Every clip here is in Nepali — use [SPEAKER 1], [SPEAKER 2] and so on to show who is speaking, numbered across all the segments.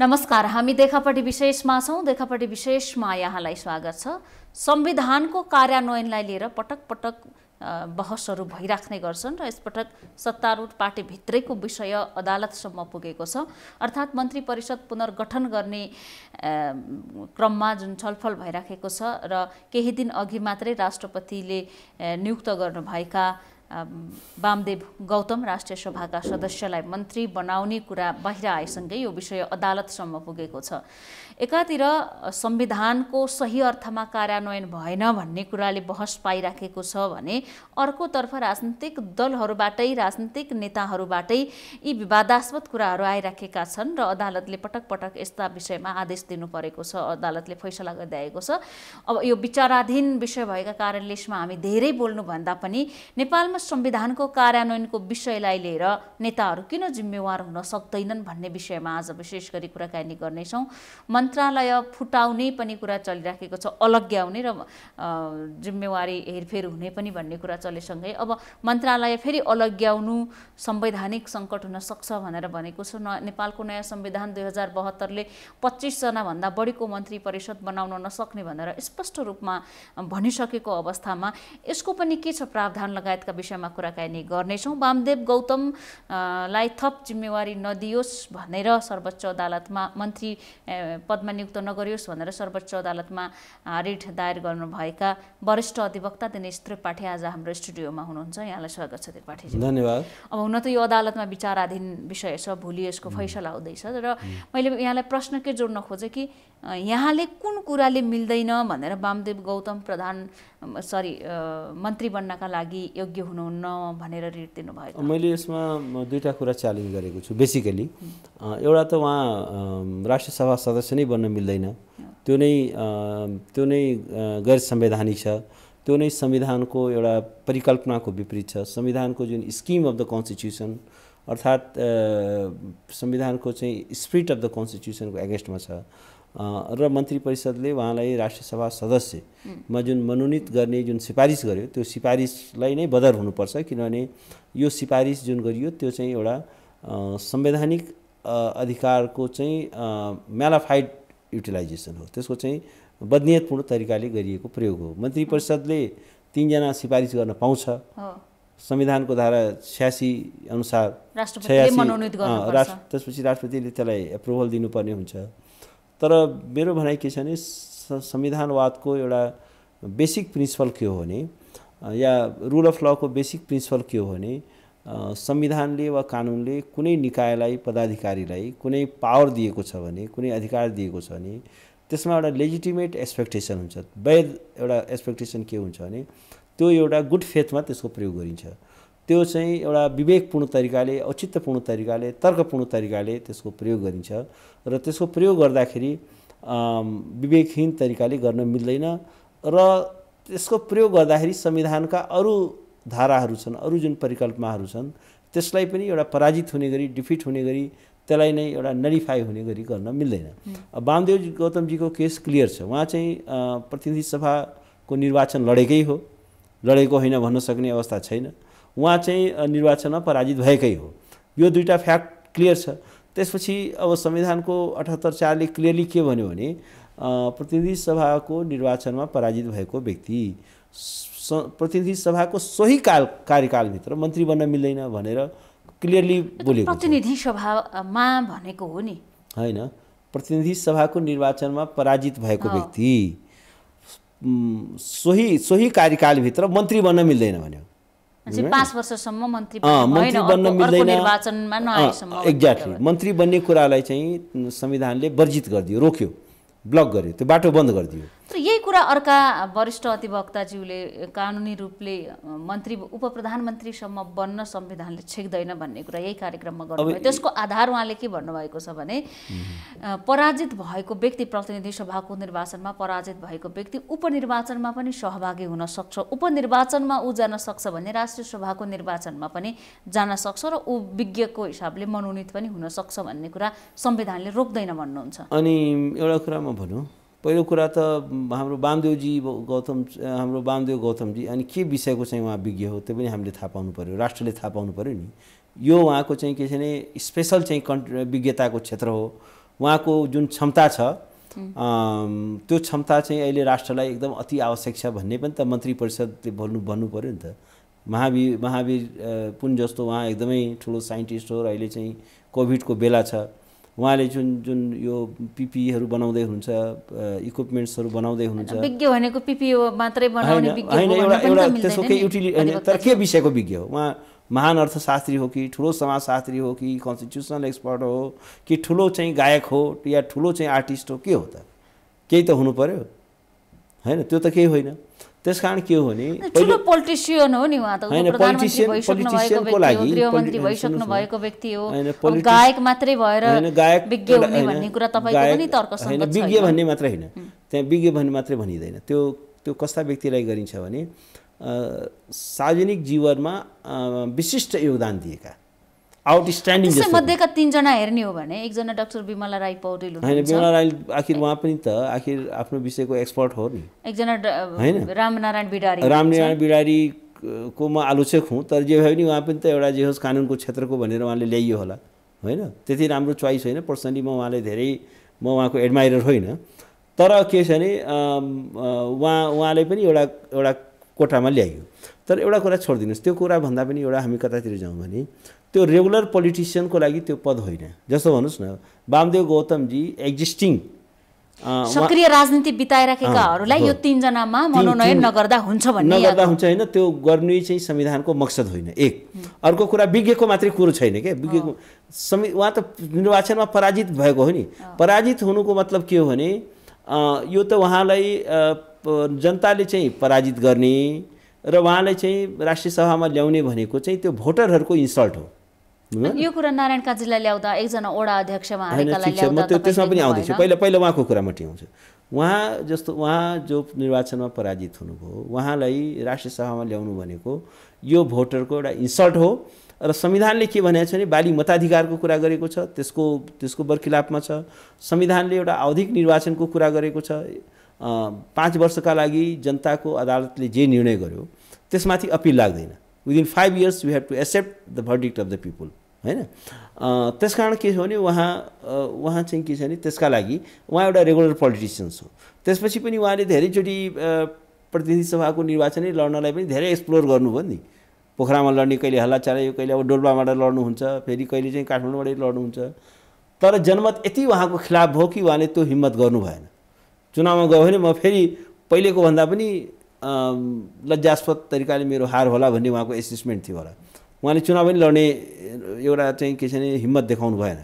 [SPEAKER 1] नमस्कार हामी देखापट्टि विशेषमा छौँ देखापट्टि विशेषमा यहाँलाई स्वागत छ संविधानको कार्यान्वयनलाई लिएर पटक पटक बहसहरू भइराख्ने गर्छन् र यसपटक सत्तारूढ पार्टीभित्रैको विषय अदालतसम्म पुगेको छ अर्थात् मन्त्री परिषद पुनर्गठन गर्ने क्रममा जुन छलफल भइराखेको छ र केही दिन अघि मात्रै राष्ट्रपतिले नियुक्त गर्नुभएका वामदेव गौतम राष्ट्रिय सभाका सदस्यलाई मन्त्री बनाउने कुरा बाहिर आएसँगै यो विषय अदालतसम्म पुगेको छ एकातिर संविधानको सही अर्थमा कार्यान्वयन भएन भन्ने कुराले बहस पाइराखेको छ भने अर्कोतर्फ राजनीतिक दलहरूबाटै राजनीतिक नेताहरूबाटै यी विवादास्पद कुराहरू आइराखेका छन् र अदालतले पटक पटक यस्ता विषयमा आदेश दिनु परेको छ अदालतले फैसला गरिदिएको छ अब यो विचाराधीन विषय भएका कारणले यसमा हामी धेरै बोल्नुभन्दा पनि नेपालमा संविधानको कार्यान्वयनको विषयलाई लिएर नेताहरू किन जिम्मेवार हुन सक्दैनन् भन्ने विषयमा आज विशेष गरी कुराकानी गर्नेछौँ मन्त्रालय फुटाउने पनि कुरा चलिराखेको छ अलग्ग्याउने र जिम्मेवारी हेरफेर हुने पनि भन्ने कुरा चलेसँगै अब मन्त्रालय फेरि अलग्ग्याउनु संवैधानिक सङ्कट हुनसक्छ भनेर भनेको छ न नेपालको नयाँ संविधान दुई हजार बहत्तरले पच्चिसजनाभन्दा बढीको मन्त्री परिषद बनाउन नसक्ने भनेर स्पष्ट रूपमा भनिसकेको अवस्थामा यसको पनि के छ प्रावधान लगायतका विषयमा कुराकानी गर्नेछौँ वामदेव गौतमलाई थप जिम्मेवारी नदियोस् भनेर सर्वोच्च अदालतमा मन्त्री पदमा नियुक्त नगरियोस् भनेर सर्वोच्च अदालतमा रिट दायर गर्नुभएका वरिष्ठ अधिवक्ता दिनेश त्रिपाठी आज हाम्रो स्टुडियोमा हुनुहुन्छ यहाँलाई स्वागत छ त्रिपाठी धन्यवाद अब हुन त यो अदालतमा विचाराधीन विषय छ भोलि यसको फैसला हुँदैछ र मैले यहाँलाई प्रश्न के जोड्न खोजेँ कि यहाँले कुन कुराले मिल्दैन भनेर वामदेव गौतम प्रधान सरी मन्त्री बन्नका लागि योग्य हुनुहुन्न भनेर रिट दिनुभयो
[SPEAKER 2] मैले यसमा दुईवटा कुरा च्यालेन्ज गरेको छु बेसिकली एउटा त उहाँ राष्ट्रसभा सदस्य नै बन्न मिल्दैन त्यो नै त्यो नै गैर संवैधानिक छ त्यो नै संविधानको एउटा परिकल्पनाको विपरीत छ संविधानको जुन स्किम अफ द कन्स्टिट्युसन अर्थात् संविधानको चाहिँ स्पिरिट अफ द कन्स्टिट्युसनको एगेन्स्टमा छ र मन्त्री परिषदले उहाँलाई राष्ट्रसभा सदस्यमा जुन मनोनित गर्ने जुन सिफारिस गर्यो त्यो सिफारिसलाई नै बदर हुनुपर्छ किनभने यो सिफारिस जुन गरियो त्यो चाहिँ एउटा संवैधानिक अधिकारको चाहिँ म्यालाफाइड युटिलाइजेसन हो त्यसको चाहिँ बदनियतपूर्ण तरिकाले गरिएको प्रयोग हो मन्त्री परिषदले तिनजना सिफारिस गर्न पाउँछ संविधानको धारा छ्यासी अनुसार राष्ट्र त्यसपछि राष्ट्रपतिले त्यसलाई एप्रुभल दिनुपर्ने हुन्छ तर मेरो भनाइ के छ भने संविधानवादको एउटा बेसिक प्रिन्सिपल के हो भने या रुल अफ लको बेसिक प्रिन्सिपल के हो भने संविधानले वा कानुनले कुनै निकायलाई पदाधिकारीलाई कुनै पावर दिएको छ भने कुनै अधिकार दिएको छ भने त्यसमा एउटा लेजिटिमेट एक्सपेक्टेसन हुन्छ वैध एउटा एक्सपेक्टेसन के हुन्छ भने त्यो एउटा गुड फेथमा त्यसको प्रयोग गरिन्छ त्यो चाहिँ एउटा विवेकपूर्ण तरिकाले औचित्यपूर्ण तरिकाले तर्कपूर्ण तरिकाले त्यसको प्रयोग गरिन्छ र त्यसको प्रयोग गर्दाखेरि विवेकहीन तरिकाले गर्न मिल्दैन र त्यसको प्रयोग गर्दाखेरि संविधानका अरू धाराहरू छन् अरू जुन परिकल्पनाहरू छन् त्यसलाई पनि एउटा पराजित हुने गरी डिफिट हुने गरी त्यसलाई नै एउटा नडिफाई हुने गरी गर्न मिल्दैन वामदेव गौतमजीको केस क्लियर छ उहाँ चाहिँ प्रतिनिधि सभाको निर्वाचन लडेकै हो लडेको होइन भन्न सक्ने अवस्था छैन उहाँ चाहिँ निर्वाचनमा पराजित भएकै हो यो दुईवटा फ्याक्ट क्लियर छ त्यसपछि अब संविधानको अठहत्तर चारले क्लियरली के भन्यो भने प्रतिनिधि सभाको निर्वाचनमा पराजित भएको व्यक्ति प्रतिनिधि सभाको सोही काल कार्यकालभित्र मन्त्री बन्न मिल्दैन भनेर क्लियरली बोलेको
[SPEAKER 1] प्रतिनिधि सभामा भनेको हो नि
[SPEAKER 2] होइन प्रतिनिधि सभाको निर्वाचनमा पराजित भएको व्यक्ति सोही सोही कार्यकालभित्र मन्त्री बन्न मिल्दैन भन्यो
[SPEAKER 1] वर्षसम्म मन्त्री बन्न मिल्दैन एक्ज्याक्टली
[SPEAKER 2] मन्त्री बन्ने कुरालाई चाहिँ संविधानले वर्जित गरिदियो रोक्यो ब्लक गर्यो त्यो बाटो बन्द गरिदियो
[SPEAKER 1] तर यही कुरा अर्का वरिष्ठ अधिवक्ताज्यूले कानुनी रूपले मन्त्री उप प्रधानमन्त्रीसम्म बन्न संविधानले छेक्दैन भन्ने कुरा यही कार्यक्रममा गर्नुभयो त्यसको आधार उहाँले के भन्नुभएको छ भने पराजित भएको व्यक्ति प्रतिनिधि सभाको निर्वाचनमा पराजित भएको व्यक्ति उपनिर्वाचनमा पनि सहभागी हुन सक्छ उपनिर्वाचनमा ऊ जान सक्छ भने राष्ट्रिय सभाको निर्वाचनमा पनि जान सक्छ र ऊ विज्ञको हिसाबले मनोनित पनि हुन सक्छ भन्ने कुरा संविधानले रोक्दैन भन्नुहुन्छ
[SPEAKER 2] अनि एउटा कुरा म भनौँ पहिलो कुरा त हाम्रो बामदेवजी गौतम हाम्रो बामदेव गौतमजी अनि के विषयको चाहिँ उहाँ विज्ञ हो त्यो पनि हामीले थाहा पाउनु पऱ्यो राष्ट्रले थाहा पाउनु पऱ्यो नि यो उहाँको चाहिँ के छ भने स्पेसल चाहिँ कन् विज्ञताको क्षेत्र हो उहाँको जुन क्षमता छ त्यो क्षमता चाहिँ अहिले राष्ट्रलाई एकदम अति आवश्यक छ भन्ने पनि त मन्त्री परिषदले भन्नु भन्नु पऱ्यो नि त महावीर महावीर पुन जस्तो उहाँ एकदमै ठुलो साइन्टिस्ट हो र अहिले चाहिँ कोभिडको बेला छ उहाँले जुन जुन यो पिपिईहरू बनाउँदै हुनुहुन्छ इक्विपमेन्ट्सहरू बनाउँदै हुनुहुन्छ विज्ञ
[SPEAKER 1] भनेको पिपिओ मात्रै बनाउने होइन एउटा एउटा त्यसको केही युटिलिटी होइन
[SPEAKER 2] तर के विषयको विज्ञ हो उहाँ महान अर्थशास्त्री हो कि ठुलो समाजशास्त्री हो कि कन्स्टिट्युसनल एक्सपर्ट हो कि ठुलो चाहिँ गायक हो या ठुलो चाहिँ आर्टिस्ट हो के हो त केही त हुनु पऱ्यो होइन त्यो त केही होइन त्यस कारण के हो भने ठुलो
[SPEAKER 1] पोलिटिसियन हो नि उहाँ त भइसक्नु लागि गृहमन्त्री भइसक्नु भएको व्यक्ति हो गायक मात्रै भएर
[SPEAKER 2] गायक विज्ञ हुने भन्ने कुरा तपाईँको पनि तर्क होइन विज्ञ भन्ने मात्रै होइन त्यहाँ विज्ञ भन्ने मात्रै भनिँदैन त्यो त्यो कस्ता व्यक्तिलाई गरिन्छ भने सार्वजनिक जीवनमा विशिष्ट योगदान दिएका आउटस्ट्यान्डिङ मध्येका
[SPEAKER 1] तिनजना हेर्ने हो भने एकजना डाक्टर बिमला राई पौडेल होइन बिमला राई
[SPEAKER 2] आखिर उहाँ पनि त आखिर आफ्नो विषयको एक्सपर्ट हो नि
[SPEAKER 1] एकजना होइन रामनारायण बिडारी रामनारायण
[SPEAKER 2] बिडारी को म आलोचक हुँ तर जे भए पनि उहाँ पनि त एउटा जे होस् कानुनको क्षेत्रको भनेर उहाँले ल्याइयो होला होइन त्यति राम्रो चोइस होइन पर्सनली म उहाँलाई धेरै म उहाँको एडमाइरर होइन तर के छ भने उहाँ उहाँले पनि एउटा एउटा कोठामा ल्याइयो तर एउटा कुरा छोडिदिनुहोस् त्यो कुरा भन्दा पनि एउटा हामी कतातिर जाउँ भने त्यो रेगुलर पोलिटिसियनको लागि त्यो पद होइन जस्तो भन्नुहोस् न वामदेव गौतमजी एक्जिस्टिङ सक्रिय
[SPEAKER 1] राजनीति बिताइराखेकाहरूलाई यो तिनजनामा मनोनयन नगर्दा हुन्छ भन्ने नगर्दा
[SPEAKER 2] हुन्छ होइन त्यो गर्ने चाहिँ संविधानको मकसद होइन एक अर्को कुरा विज्ञको मात्रै कुरो छैन क्या विज्ञको समि उहाँ त निर्वाचनमा पराजित भएको हो नि पराजित हुनुको मतलब के हो भने यो त उहाँलाई जनताले चाहिँ पराजित गर्ने र उहाँलाई चाहिँ राष्ट्रिय सभामा ल्याउने भनेको चाहिँ त्यो भोटरहरूको इन्सल्ट हो
[SPEAKER 1] यो कुरा नारायण काजीलाई ल्याउँदा एकजना ओडा अध्यक्षमा म त्यो त्यसमा पनि आउँदैछु पहिला पहिला
[SPEAKER 2] उहाँको कुरा म टिहाउँछु उहाँ जस्तो उहाँ जो निर्वाचनमा पराजित हुनुभयो उहाँलाई राष्ट्रिय सभामा ल्याउनु भनेको यो भोटरको एउटा इन्सल्ट हो र संविधानले के भनेको छ भने बाली मताधिकारको कुरा गरेको छ त्यसको त्यसको बर्खिलापमा छ संविधानले एउटा आवधिक निर्वाचनको कुरा गरेको छ पाँच वर्षका लागि जनताको अदालतले जे निर्णय गर्यो त्यसमाथि अपिल लाग्दैन within five years we have to accept the verdict of the people होइन त्यस कारण के छ भने उहाँ उहाँ चाहिँ के छ भने त्यसका लागि उहाँ एउटा रेगुलर पोलिटिसियन्स हो त्यसपछि पनि उहाँले धेरैचोटि प्रतिनिधि सभाको निर्वाचनै लड्नलाई पनि धेरै एक्सप्लोर गर्नुभयो नि पोखरामा लड्ने कहिले हल्ला चलायो कहिले अब डोल्पाबाट लड्नुहुन्छ फेरि कहिले चाहिँ काठमाडौँबाटै लड्नुहुन्छ तर जनमत यति उहाँको खिलाफ भयो कि उहाँले त्यो हिम्मत गर्नु भएन चुनावमा गयो भने म फेरि पहिलेको भन्दा पनि लज्जास्पद तरिकाले मेरो हार होला भन्ने उहाँको एसेसमेन्ट थियो होला उहाँले चुनाव पनि लड्ने एउटा चाहिँ के छ भने हिम्मत देखाउनु भएन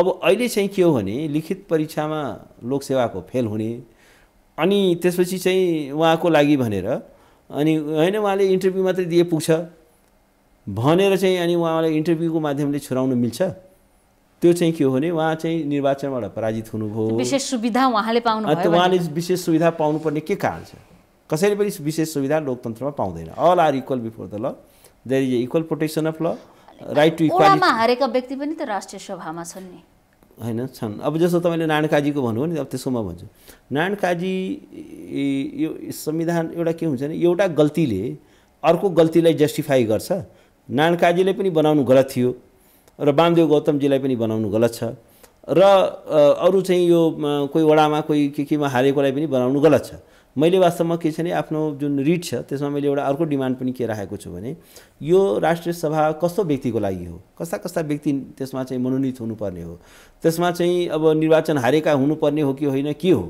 [SPEAKER 2] अब अहिले चाहिँ के हो भने लिखित परीक्षामा लोकसेवाको फेल हुने अनि त्यसपछि चाहिँ उहाँको लागि भनेर अनि होइन उहाँले इन्टरभ्यू मात्रै दिए पुग्छ भनेर चाहिँ अनि उहाँलाई इन्टरभ्यूको माध्यमले छुराउनु मिल्छ त्यो चाहिँ के हो भने उहाँ चाहिँ निर्वाचनबाट पराजित हुनुभयो विशेष
[SPEAKER 1] सुविधा उहाँले पाउनु उहाँले
[SPEAKER 2] विशेष सुविधा पाउनुपर्ने के कारण छ कसैले पनि विशेष सुविधा लोकतन्त्रमा पाउँदैन all are equal before the law there is equal protection of law right to equality
[SPEAKER 1] हारेका व्यक्ति पनि त राष्ट्रिय सभामा छन् नि
[SPEAKER 2] होइन छन् अब जस्तो तपाईँले नारायण काजीको भन्नुभयो नि अब त्यसो म भन्छु नारायण काजी यो संविधान एउटा के हुन्छ भने एउटा गल्तीले अर्को गल्तीलाई जस्टिफाई गर्छ नारायणकाजीले पनि बनाउनु गलत थियो र बामदेव गौतमजीलाई पनि बनाउनु गलत छ र अरू चाहिँ यो कोही वडामा कोही के केमा हारेकोलाई पनि बनाउनु गलत छ मैले वास्तवमा के छ भने आफ्नो जुन रिट छ त्यसमा मैले एउटा अर्को डिमान्ड पनि के राखेको छु भने यो राष्ट्रिय सभा कस्तो व्यक्तिको लागि हो कस्ता कस्ता व्यक्ति त्यसमा चाहिँ मनोनित हुनुपर्ने हो त्यसमा चाहिँ अब निर्वाचन हारेका हुनुपर्ने हो कि होइन के हो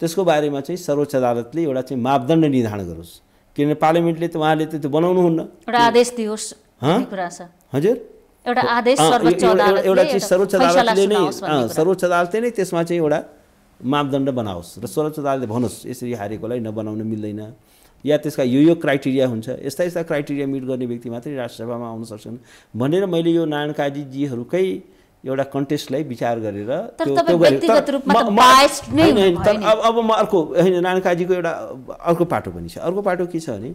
[SPEAKER 2] त्यसको बारेमा चाहिँ सर्वोच्च अदालतले एउटा चाहिँ मापदण्ड निर्धारण गरोस् किनभने पार्लियामेन्टले त उहाँले त त्यो बनाउनुहुन्न
[SPEAKER 1] एउटा आदेश दियोस्
[SPEAKER 2] हजुर एउटा आदेश सर्वोच्च चिज सर्वोच्च अदालतले नै सर्वोच्च अदालतले नै त्यसमा चाहिँ एउटा मापदण्ड बनाओस् र सर्वोच्च अदालतले भनोस् यसरी हारेकोलाई नबनाउन मिल्दैन या त्यसका यो यो क्राइटेरिया हुन्छ यस्ता यस्ता क्राइटेरिया मिट गर्ने व्यक्ति मात्रै राष्ट्रसभामा आउन सक्छन् भनेर मैले यो नारायण काजीजीहरूकै एउटा कन्टेस्टलाई विचार गरेर अब अब म अर्को होइन नारायण एउटा अर्को पाटो पनि छ अर्को पाटो के छ भने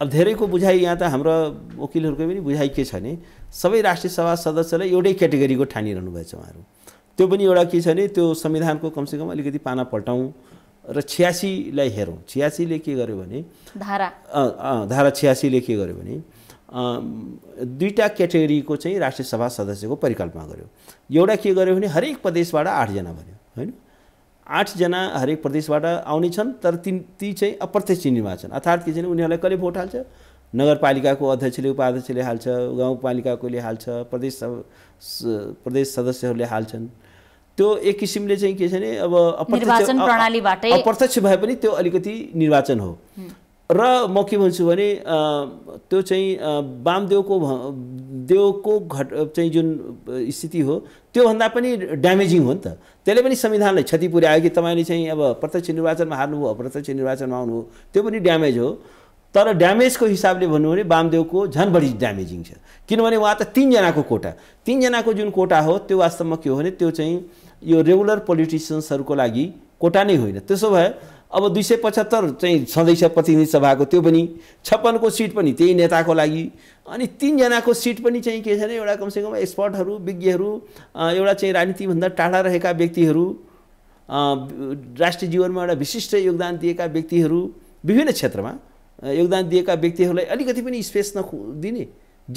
[SPEAKER 2] अब धेरैको बुझाइ यहाँ त हाम्रो वकिलहरूको पनि बुझाइ के छ भने सबै राष्ट्रिय सभा सदस्यलाई एउटै क्याटेगोरीको ठानिरहनुभएछ उहाँहरू त्यो पनि एउटा के छ भने त्यो संविधानको कमसेकम अलिकति पाना पल्टाउँ र छ्यासीलाई हेरौँ छ्यासीले के गर्यो भने धारा धारा छ्यासीले के गर्यो भने दुईवटा क्याटेगोरीको चाहिँ राष्ट्रिय सभा सदस्यको परिकल्पना गर्यो एउटा के गर्यो भने हरेक प्रदेशबाट आठजना भन्यो होइन आठजना हरेक प्रदेशबाट आउने छन् तर तिन ती चाहिँ अप्रत्यक्ष निर्वाचन अर्थात् के छ भने उनीहरूलाई कसले भोट हाल्छ नगरपालिकाको अध्यक्षले उपाध्यक्षले हाल्छ गाउँपालिकाकोले हाल्छ प्रदेश प्रदेश सदस्यहरूले हाल्छन् त्यो एक किसिमले चाहिँ के छ भने अब अप्रत्यक्ष अप्रत्यक्ष भए पनि त्यो अलिकति निर्वाचन हो र म के भन्छु भने त्यो चाहिँ वामदेवको देवको घट चाहिँ जुन स्थिति हो त्योभन्दा पनि ड्यामेजिङ हो नि त त्यसले पनि संविधानलाई क्षति पुर्यायो कि तपाईँले चाहिँ अब प्रत्यक्ष निर्वाचनमा हार्नुभयो अप्रत्यक्ष निर्वाचनमा आउनुभयो त्यो पनि ड्यामेज हो तर ड्यामेजको हिसाबले भन्नु भने वामदेवको झन् बढी ड्यामेजिङ छ किनभने उहाँ त तिनजनाको कोटा तिनजनाको जुन कोटा हो त्यो वास्तवमा के हो भने त्यो चाहिँ यो रेगुलर पोलिटिसियन्सहरूको लागि कोटा नै होइन त्यसो भए अब दुई सय पचहत्तर चाहिँ सदस्य प्रतिनिधि सभाको त्यो पनि छप्पनको सिट पनि त्यही नेताको लागि अनि तिनजनाको सिट पनि चाहिँ के छ भने एउटा कमसेकम एक्सपर्टहरू विज्ञहरू एउटा चाहिँ राजनीतिभन्दा टाढा रहेका व्यक्तिहरू राष्ट्रिय जीवनमा एउटा विशिष्ट योगदान दिएका व्यक्तिहरू विभिन्न क्षेत्रमा योगदान दिएका व्यक्तिहरूलाई अलिकति पनि स्पेस नदिने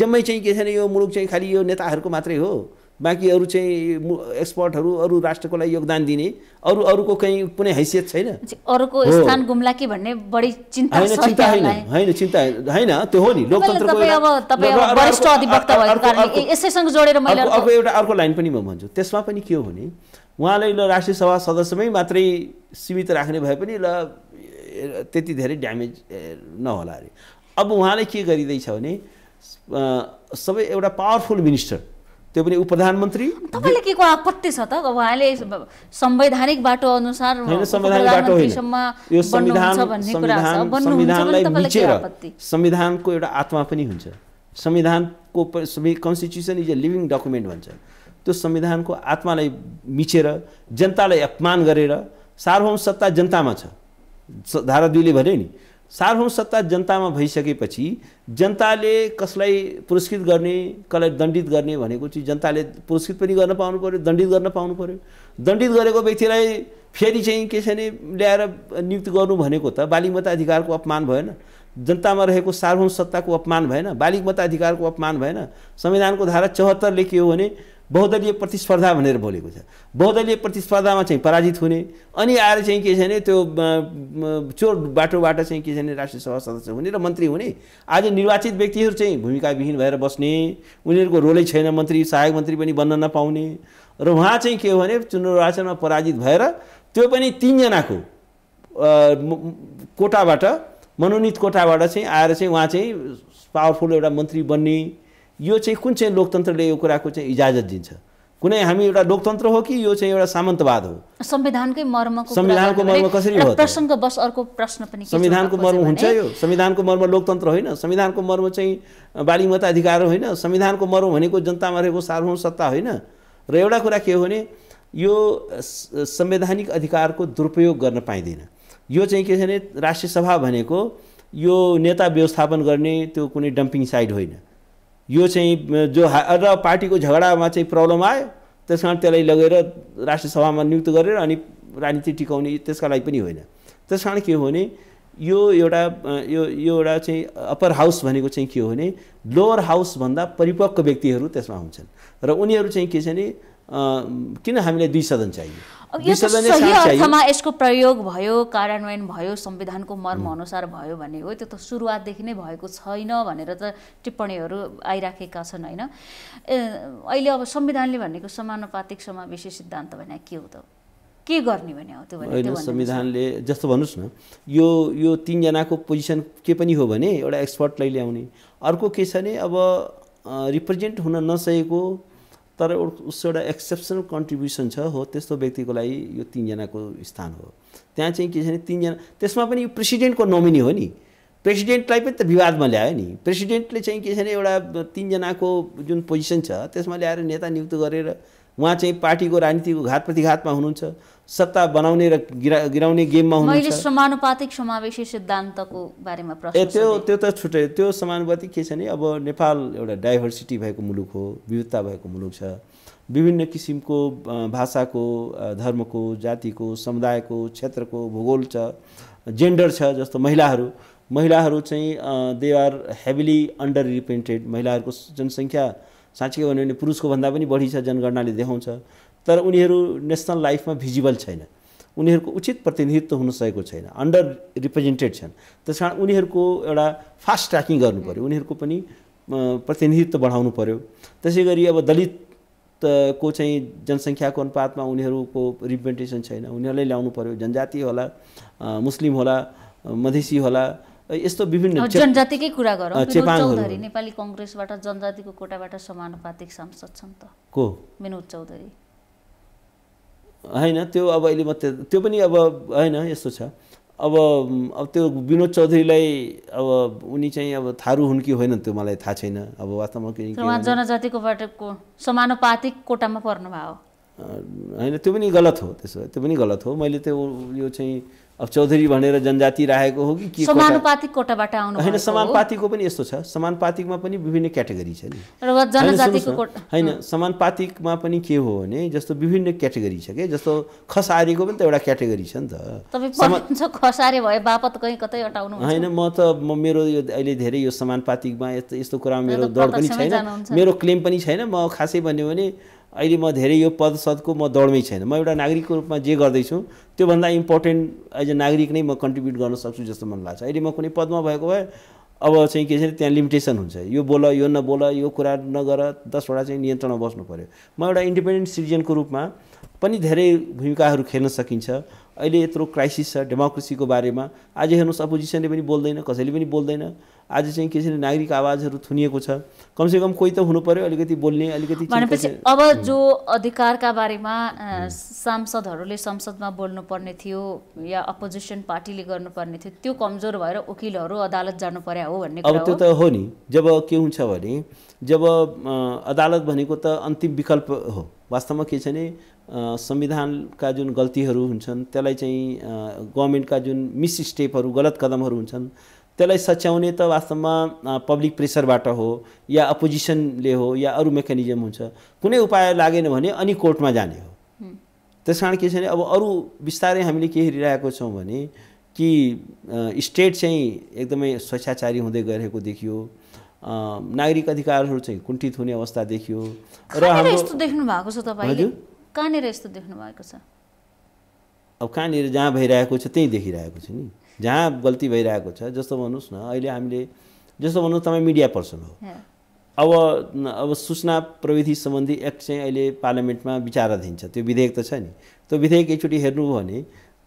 [SPEAKER 2] जम्मै चाहिँ के छ भने यो मुलुक चाहिँ खालि यो नेताहरूको मात्रै हो बाँकी अरू चाहिँ एक्सपर्टहरू अरू राष्ट्रको लागि योगदान दिने अरू अरूको कहीँ कुनै हैसियत छैन
[SPEAKER 1] अरूको स्थान गुम्ला कि भन्ने बढी चिन्ता होइन
[SPEAKER 2] होइन चिन्ता होइन त्यो हो नि लोकतन्त्रको अब एउटा अर्को लाइन पनि म भन्छु त्यसमा पनि के हो भने उहाँलाई ल राष्ट्रिय सभा सदस्यमै मात्रै सीमित राख्ने भए पनि ल त्यति धेरै ड्यामेज नहोला अरे अब उहाँले के गरिँदैछ भने सबै एउटा पावरफुल मिनिस्टर त्यो पनि उपधानमन्त्री प्रधानमन्त्री तपाईँलाई
[SPEAKER 1] के को आपत्ति छ त उहाँले संवैधानिक बाटो अनुसार यो
[SPEAKER 2] संविधानको एउटा आत्मा पनि हुन्छ संविधानको constitution is a living document भन्छ त्यो संविधानको आत्मालाई मिचेर जनतालाई अपमान गरेर सार्वभौम सत्ता जनतामा छ धारा दुईले भन्यो नि सार्वभौम सत्ता जनतामा भइसकेपछि जनताले कसलाई पुरस्कृत गर्ने कसलाई दण्डित गर्ने भनेको चाहिँ जनताले पुरस्कृत पनि गर्न पाउनु पऱ्यो दण्डित गर्न पाउनु पऱ्यो दण्डित गरेको व्यक्तिलाई फेरि चाहिँ के छ भने ल्याएर नियुक्त गर्नु भनेको त बालिक मताधिकारको अपमान भएन जनतामा रहेको सार्वभौम सत्ताको अपमान भएन बालिक मताधिकारको अपमान भएन संविधानको धारा चौहत्तरले के हो भने बहुदलीय प्रतिस्पर्धा भनेर बोलेको छ बहुदलीय प्रतिस्पर्धामा चाहिँ पराजित हुने अनि आएर चाहिँ के छ भने त्यो चोर बाटोबाट चाहिँ के छ भने राष्ट्रिय सभा सदस्य हुने र मन्त्री हुने आज निर्वाचित व्यक्तिहरू चाहिँ भूमिकाविहीन भएर बस्ने उनीहरूको रोलै छैन मन्त्री सहायक मन्त्री पनि बन्न नपाउने र उहाँ चाहिँ के हो भने चुनावमा पराजित भएर त्यो पनि तिनजनाको कोटाबाट मनोनित कोटाबाट चाहिँ आएर चाहिँ उहाँ चाहिँ पावरफुल एउटा मन्त्री बन्ने यो चाहिँ कुन चाहिँ लोकतन्त्रले यो कुराको चाहिँ इजाजत दिन्छ कुनै हामी एउटा लोकतन्त्र हो कि यो चाहिँ एउटा सामन्तवाद हो
[SPEAKER 1] संविधानकै मर्मको संविधानको मर्म कसरी हो बस अर्को प्रश्न पनि संविधानको मर्म हुन्छ यो
[SPEAKER 2] संविधानको मर्म लोकतन्त्र होइन संविधानको मर्म चाहिँ बाली मत अधिकार होइन संविधानको मर्म भनेको जनतामा रहेको सार्वभौम सत्ता होइन र एउटा कुरा के हो भने यो संवैधानिक अधिकारको दुरुपयोग गर्न पाइँदैन यो चाहिँ के छ भने राष्ट्रिय सभा भनेको यो नेता व्यवस्थापन गर्ने त्यो कुनै डम्पिङ साइड होइन यो चाहिँ जो र पार्टीको झगडामा चाहिँ प्रब्लम आयो त्यस कारण त्यसलाई लगेर राष्ट्रसभामा नियुक्त गरेर अनि राजनीति टिकाउने त्यसका लागि पनि होइन त्यस कारण के हो भने यो एउटा यो यो एउटा चाहिँ अप्पर हाउस भनेको चाहिँ के हो भने लोवर हाउसभन्दा परिपक्व व्यक्तिहरू त्यसमा हुन्छन् र उनीहरू चाहिँ के छ भने किन हामीलाई दुई सदन चाहियो सही अर्थमा
[SPEAKER 1] यसको प्रयोग भयो कार्यान्वयन भयो संविधानको मर्म अनुसार भयो भने हो त्यो त सुरुवातदेखि नै भएको छैन भनेर त टिप्पणीहरू आइराखेका छन् होइन अहिले अब संविधानले भनेको समानुपातिक समावेशी सिद्धान्त भने के हो त के गर्ने भने हो त्यो होइन संविधानले
[SPEAKER 2] जस्तो भन्नुहोस् न यो यो तिनजनाको पोजिसन के पनि हो भने एउटा एक्सपर्टलाई ल्याउने अर्को के छ भने अब रिप्रेजेन्ट हुन नसकेको तर उसको एउटा एक्सेप्सनल कन्ट्रिब्युसन छ हो त्यस्तो व्यक्तिको लागि यो तिनजनाको स्थान हो त्यहाँ चाहिँ के छ भने तिनजना त्यसमा पनि यो प्रेसिडेन्टको नोमिनी हो नि प्रेसिडेन्टलाई पनि त विवादमा ल्यायो नि प्रेसिडेन्टले चाहिँ के छ भने एउटा तिनजनाको जुन पोजिसन छ त्यसमा ल्याएर नेता नियुक्त गरेर उहाँ चाहिँ पार्टीको राजनीतिको घात प्रतिघातमा हुनुहुन्छ सत्ता बनाउने र गिरा गिराउने गेममा हुनुहुन्छ
[SPEAKER 1] समानुपातिक समावेशी सिद्धान्तको बारेमा ए त्यो
[SPEAKER 2] त्यो त छुट्टै त्यो समानुपातिक के छ भने अब नेपाल एउटा डाइभर्सिटी भएको मुलुक हो विविधता भएको मुलुक छ विभिन्न किसिमको भाषाको धर्मको जातिको समुदायको क्षेत्रको भूगोल छ जेन्डर छ जस्तो महिलाहरू महिलाहरू चाहिँ they are heavily under represented महिलाहरूको जनसङ्ख्या साँच्चै भन्यो भने पुरुषको भन्दा पनि बढी छ जनगणनाले देखाउँछ तर उनीहरू नेसनल लाइफमा भिजिबल छैन उनीहरूको उचित प्रतिनिधित्व हुन सकेको छैन अन्डर रिप्रेजेन्टेड छन् त्यस कारण उनीहरूको एउटा फास्ट ट्र्याकिङ गर्नु पऱ्यो उनीहरूको पनि प्रतिनिधित्व बढाउनु पऱ्यो त्यसै गरी अब दलितको चाहिँ जनसङ्ख्याको अनुपातमा उनीहरूको रिप्रेजेन्टेसन छैन उनीहरूलाई ल्याउनु पऱ्यो जनजाति होला मुस्लिम होला मधेसी होला यस्तो विभिन्न जनजातिकै कुरा गरौँ चौधरी
[SPEAKER 1] नेपाली कङ्ग्रेसबाट जनजातिको कोटाबाट समानुपातिक सांसद छन् त को विनोद चौधरी
[SPEAKER 2] होइन त्यो अब अहिले म त्यो पनि अब होइन यस्तो छ अब अब त्यो विनोद चौधरीलाई अब उनी चाहिँ अब थारू हुन् कि होइनन् त्यो मलाई थाहा छैन अब वास्तवमा
[SPEAKER 1] जनजातिको बाटोको समानुपातिक कोटामा पर्नुभयो
[SPEAKER 2] होइन त्यो पनि गलत हो त्यसो भए त्यो पनि गलत हो मैले त्यो यो चाहिँ अब चौधरी भनेर जनजाति राखेको हो कि के समानुपातिक
[SPEAKER 1] कोटाबाट आउनु होइन समानुपातिको
[SPEAKER 2] पनि यस्तो छ समानुपातिकमा पनि विभिन्न क्याटेगोरी छ नि होइन समानुपातिकमा पनि के हो भने जस्तो विभिन्न क्याटेगोरी छ कि जस्तो खसारीको पनि त एउटा क्याटेगोरी छ नि
[SPEAKER 1] त खसारे भए बापत कतै अटाउनु होइन
[SPEAKER 2] म त म मेरो यो अहिले धेरै यो समानुपातिकमा यस्तो यस्तो कुरामा मेरो दौड पनि छैन मेरो क्लेम पनि छैन म खासै भन्यो भने अहिले म धेरै यो पद सदको म दौडमै छैन म एउटा नागरिकको रूपमा जे गर्दैछु त्योभन्दा इम्पोर्टेन्ट एज अ नागरिक नै म कन्ट्रिब्युट गर्न सक्छु जस्तो मन लाग्छ अहिले म कुनै पदमा भएको भए अब चाहिँ के छ भने त्यहाँ लिमिटेसन हुन्छ यो बोल यो नबोल यो कुरा नगर दसवटा चाहिँ नियन्त्रणमा बस्नु पऱ्यो म एउटा इन्डिपेन्डेन्ट सिटिजनको रूपमा पनि धेरै भूमिकाहरू खेल्न सकिन्छ अहिले यत्रो क्राइसिस छ डेमोक्रेसीको बारेमा आज हेर्नुहोस् अपोजिसनले पनि बोल्दैन कसैले पनि बोल्दैन आज चाहिँ किसिमले नागरिक आवाजहरू थुनिएको छ कमसेकम कोही त हुनु पर्यो अलिकति बोल्ने अलिकति भनेपछि अब जो
[SPEAKER 1] अधिकारका बारेमा सांसदहरूले संसदमा बोल्नुपर्ने थियो या अपोजिसन पार्टीले गर्नुपर्ने थियो त्यो कमजोर भएर वकिलहरू अदालत जानु पर्या हो भन्ने अब त्यो त
[SPEAKER 2] हो नि जब के हुन्छ भने जब अदालत भनेको त अन्तिम विकल्प हो वास्तवमा के छ भने संविधानका जुन गल्तीहरू हुन्छन् त्यसलाई चाहिँ गभर्मेन्टका जुन मिस स्टेपहरू गलत कदमहरू हुन्छन् त्यसलाई सच्याउने त वास्तवमा पब्लिक प्रेसरबाट हो या अपोजिसनले हो या अरू मेकानिजम हुन्छ कुनै उपाय लागेन भने अनि कोर्टमा जाने हो त्यस कारण के छ भने अब अरू बिस्तारै हामीले के हेरिरहेको छौँ भने कि स्टेट चाहिँ एकदमै स्वेच्छाचारी हुँदै गइरहेको देखियो नागरिक अधिकारहरू चाहिँ कुण्ठित हुने अवस्था देखियो र यस्तो
[SPEAKER 1] देख्नु भएको छ तपाईँले कहाँनिर यस्तो देख्नु भएको छ
[SPEAKER 2] अब कहाँनिर जहाँ भइरहेको छ त्यहीँ देखिरहेको छ नि जहाँ गल्ती भइरहेको छ जस्तो भन्नुहोस् न अहिले हामीले जस्तो भन्नुहोस् तपाईँ मिडिया पर्सन हो अब अब सूचना प्रविधि सम्बन्धी एक्ट चाहिँ अहिले पार्लियामेन्टमा विचाराधीन छ त्यो विधेयक त छ नि त्यो विधेयक एकचोटि हेर्नुभयो भने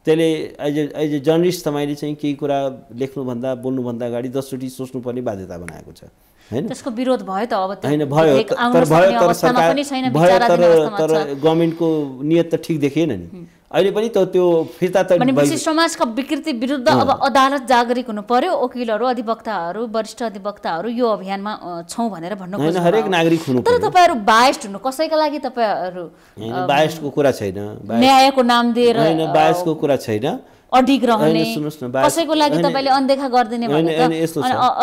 [SPEAKER 2] त्यसले as a as a journalist तपाईँले चाहिँ केही कुरा लेख्नुभन्दा बोल्नुभन्दा अगाडि दसचोटि सोच्नुपर्ने बाध्यता बनाएको छ होइन
[SPEAKER 1] त्यसको विरोध भयो त अब होइन भयो तर भयो तर सरकार भयो तर तर
[SPEAKER 2] गभर्मेन्टको नियत त ठिक देखिएन नि अहिले पनि त त्यो फिर्ता त
[SPEAKER 1] समाजका विकृति विरुद्ध अब अदालत जागरिक हुनु पर्यो वकिलहरू अधिवक्ताहरू वरिष्ठ अधिवक्ताहरू यो अभियानमा छौँ भनेर भन्नु हरेक नागरिक हुनु तर तपाईँहरू बायस्ड हुनु कसैका लागि तपाईँहरू
[SPEAKER 2] बायसको कुरा छैन न्यायको
[SPEAKER 1] नाम दिएर बायसको
[SPEAKER 2] कुरा छैन कसैको लागि तपाईँले
[SPEAKER 1] अनदेखा गरिदिने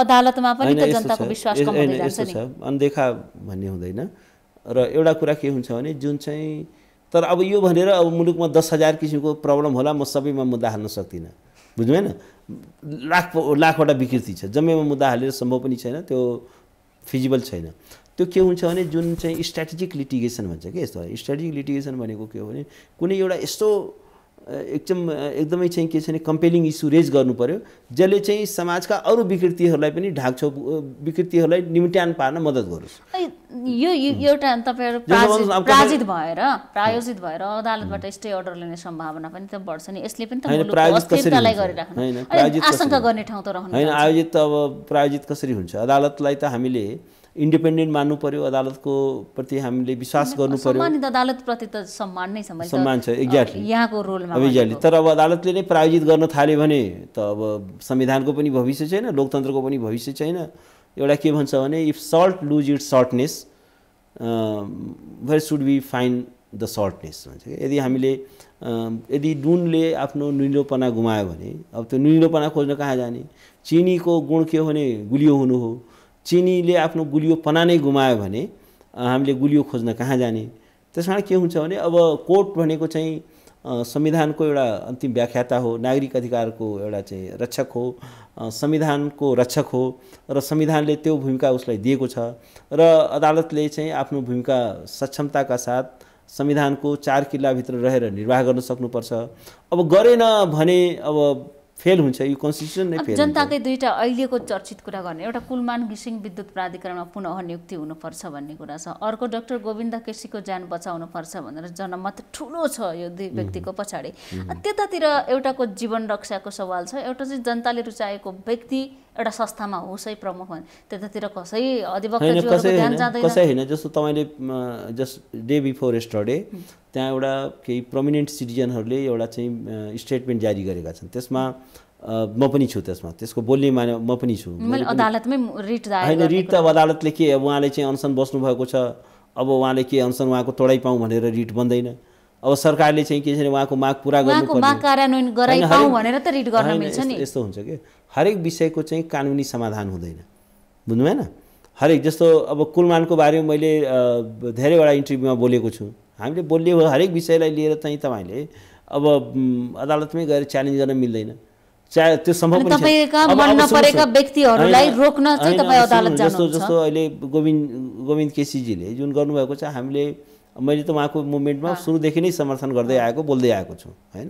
[SPEAKER 1] अदालतमा पनि त जनताको विश्वास नि
[SPEAKER 2] अनदेखा भन्ने हुँदैन र एउटा कुरा के हुन्छ भने जुन चाहिँ तर अब यो भनेर अब मुलुकमा दस हजार किसिमको प्रब्लम होला म सबैमा मुद्दा हाल्न सक्दिनँ बुझ्नु भएन लाख लाखवटा विकृति छ जम्मैमा मुद्दा हालेर सम्भव पनि छैन त्यो फिजिबल छैन त्यो के हुन्छ भने जुन चाहिँ स्ट्राटेजिक लिटिगेसन भन्छ कि यस्तो स्ट्राटेजिक लिटिगेसन भनेको के हो भने कुनै एउटा यस्तो एकदम एकदमै चाहिँ के छ भने कम्पेलिङ इस्यु रेज गर्नु पऱ्यो जसले चाहिँ समाजका अरू विकृतिहरूलाई पनि ढाक्छ विकृतिहरूलाई निम्ट्यान पार्न मद्दत गरोस्
[SPEAKER 1] यो एउटा तपाईँहरू भएर प्रायोजित भएर अदालतबाट स्टे अर्डर लिने सम्भावना पनि त बढ्छ नि यसले पनि आशंका गर्ने ठाउँ त रहनु होइन
[SPEAKER 2] आयोजित त अब प्रायोजित कसरी हुन्छ अदालतलाई त हामीले इन्डिपेन्डेन्ट मान्नु पर्यो अदालतको प्रति हामीले विश्वास गर्नु पर्यो
[SPEAKER 1] अदालतप्रति त सम्मान नै सम्मान छ एक्ज्याक्टली यहाँको रोलमा एक्ज्याक्टली
[SPEAKER 2] तर अब अदालतले नै प्रायोजित गर्न थाल्यो भने त अब संविधानको पनि भविष्य छैन लोकतन्त्रको पनि भविष्य छैन एउटा के भन्छ भने if salt lose it saltness where should be fine the saltness भन्छ यदि हामीले यदि नुनले आफ्नो नुनिलोपना गुमायो भने अब त्यो नुनिलोपना खोज्न कहाँ जाने चिनीको गुण के हो भने गुलियो हुनु हो चिनीले आफ्नो गुलियो पना नै गुमायो भने हामीले गुलियो खोज्न कहाँ जाने त्यस कारण के हुन्छ भने अब कोर्ट भनेको चाहिँ संविधानको एउटा अन्तिम व्याख्याता हो नागरिक अधिकारको एउटा चाहिँ रक्षक हो संविधानको रक्षक हो र संविधानले त्यो भूमिका उसलाई दिएको छ र अदालतले चाहिँ आफ्नो भूमिका सक्षमताका साथ संविधानको चार किल्लाभित्र रहेर निर्वाह गर्न सक्नुपर्छ अब गरेन भने अब फेल हुन्छ यो कन्स्टिट्युसन नै फेल जनताकै
[SPEAKER 1] दुईवटा अहिलेको चर्चित कुरा गर्ने एउटा कुलमान घिसिङ विद्युत प्राधिकरणमा पुनः नियुक्ति हुनुपर्छ भन्ने कुरा छ अर्को डाक्टर गोविन्द केसीको ज्यान बचाउनुपर्छ भनेर जनमत ठुलो छ यो दुई व्यक्तिको पछाडि त्यतातिर एउटाको जीवन रक्षाको सवाल छ एउटा चाहिँ जनताले रुचाएको व्यक्ति एउटा संस्थामा होस् है प्रमुख भने त्यतातिर कसै अधिवक्ता कसै
[SPEAKER 2] होइन जस्तो तपाईँले जस डे बिफोर यस्टरडे त्यहाँ एउटा केही प्रमिनेन्ट सिटिजनहरूले एउटा चाहिँ स्टेटमेन्ट जारी गरेका छन् त्यसमा म पनि छु त्यसमा त्यसको बोल्ने माने म पनि छु
[SPEAKER 1] अदालतमै रिट होइन
[SPEAKER 2] रिट त अब अदालतले के उहाँले चाहिँ अनसन बस्नुभएको छ अब उहाँले के अनसन उहाँको तोडाइ पाउँ भनेर रिट बन्दैन अब सरकारले चाहिँ के छ भने उहाँको माग पुरा गर्नु यस्तो हुन्छ कि हरेक विषयको चाहिँ कानुनी समाधान हुँदैन बुझ्नु भएन हरेक जस्तो अब कुलमानको बारेमा मैले धेरैवटा इन्टरभ्यूमा बोलेको छु हामीले बोलियो हरेक विषयलाई लिएर चाहिँ तपाईँले अब अदालतमै गएर च्यालेन्ज गर्न मिल्दैन चाहे त्यो सम्भव जस्तो जस्तो अहिले गोविन्द गोविन्द केसीजीले जुन गर्नुभएको छ हामीले मैले त उहाँको मुभमेन्टमा सुरुदेखि नै समर्थन गर्दै आएको बोल्दै आएको छु होइन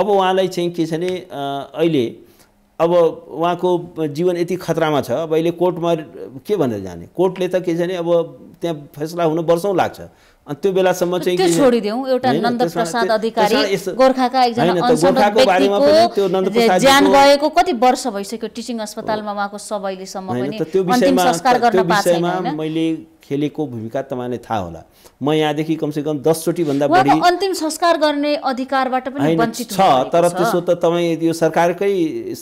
[SPEAKER 2] अब उहाँलाई चाहिँ के छ भने अहिले अब उहाँको जीवन यति खतरामा छ अब अहिले कोर्टमा के भनेर जाने कोर्टले त के छ भने अब त्यहाँ फैसला हुन वर्षौँ लाग्छ अनि त्यो बेलासम्म चाहिँ त्यो छोडिदेऊ एउटा नन्दप्रसाद अधिकारी गोर्खाका
[SPEAKER 1] एकजना त्यो ज्यान गएको कति वर्ष भइसक्यो टिचिङ अस्पतालमा उहाँको सब अहिलेसम्म पनि अन्तिम संस्कार गर्न पाएको
[SPEAKER 2] मैले खेलेको भूमिका तपाईँलाई थाहा होला म यहाँदेखि कमसेकम दसचोटि भन्दा बढी
[SPEAKER 1] अन्तिम संस्कार गर्ने अधिकारबाट पनि वञ्चित छ तर त्यसो त
[SPEAKER 2] तपाईँ यो सरकारकै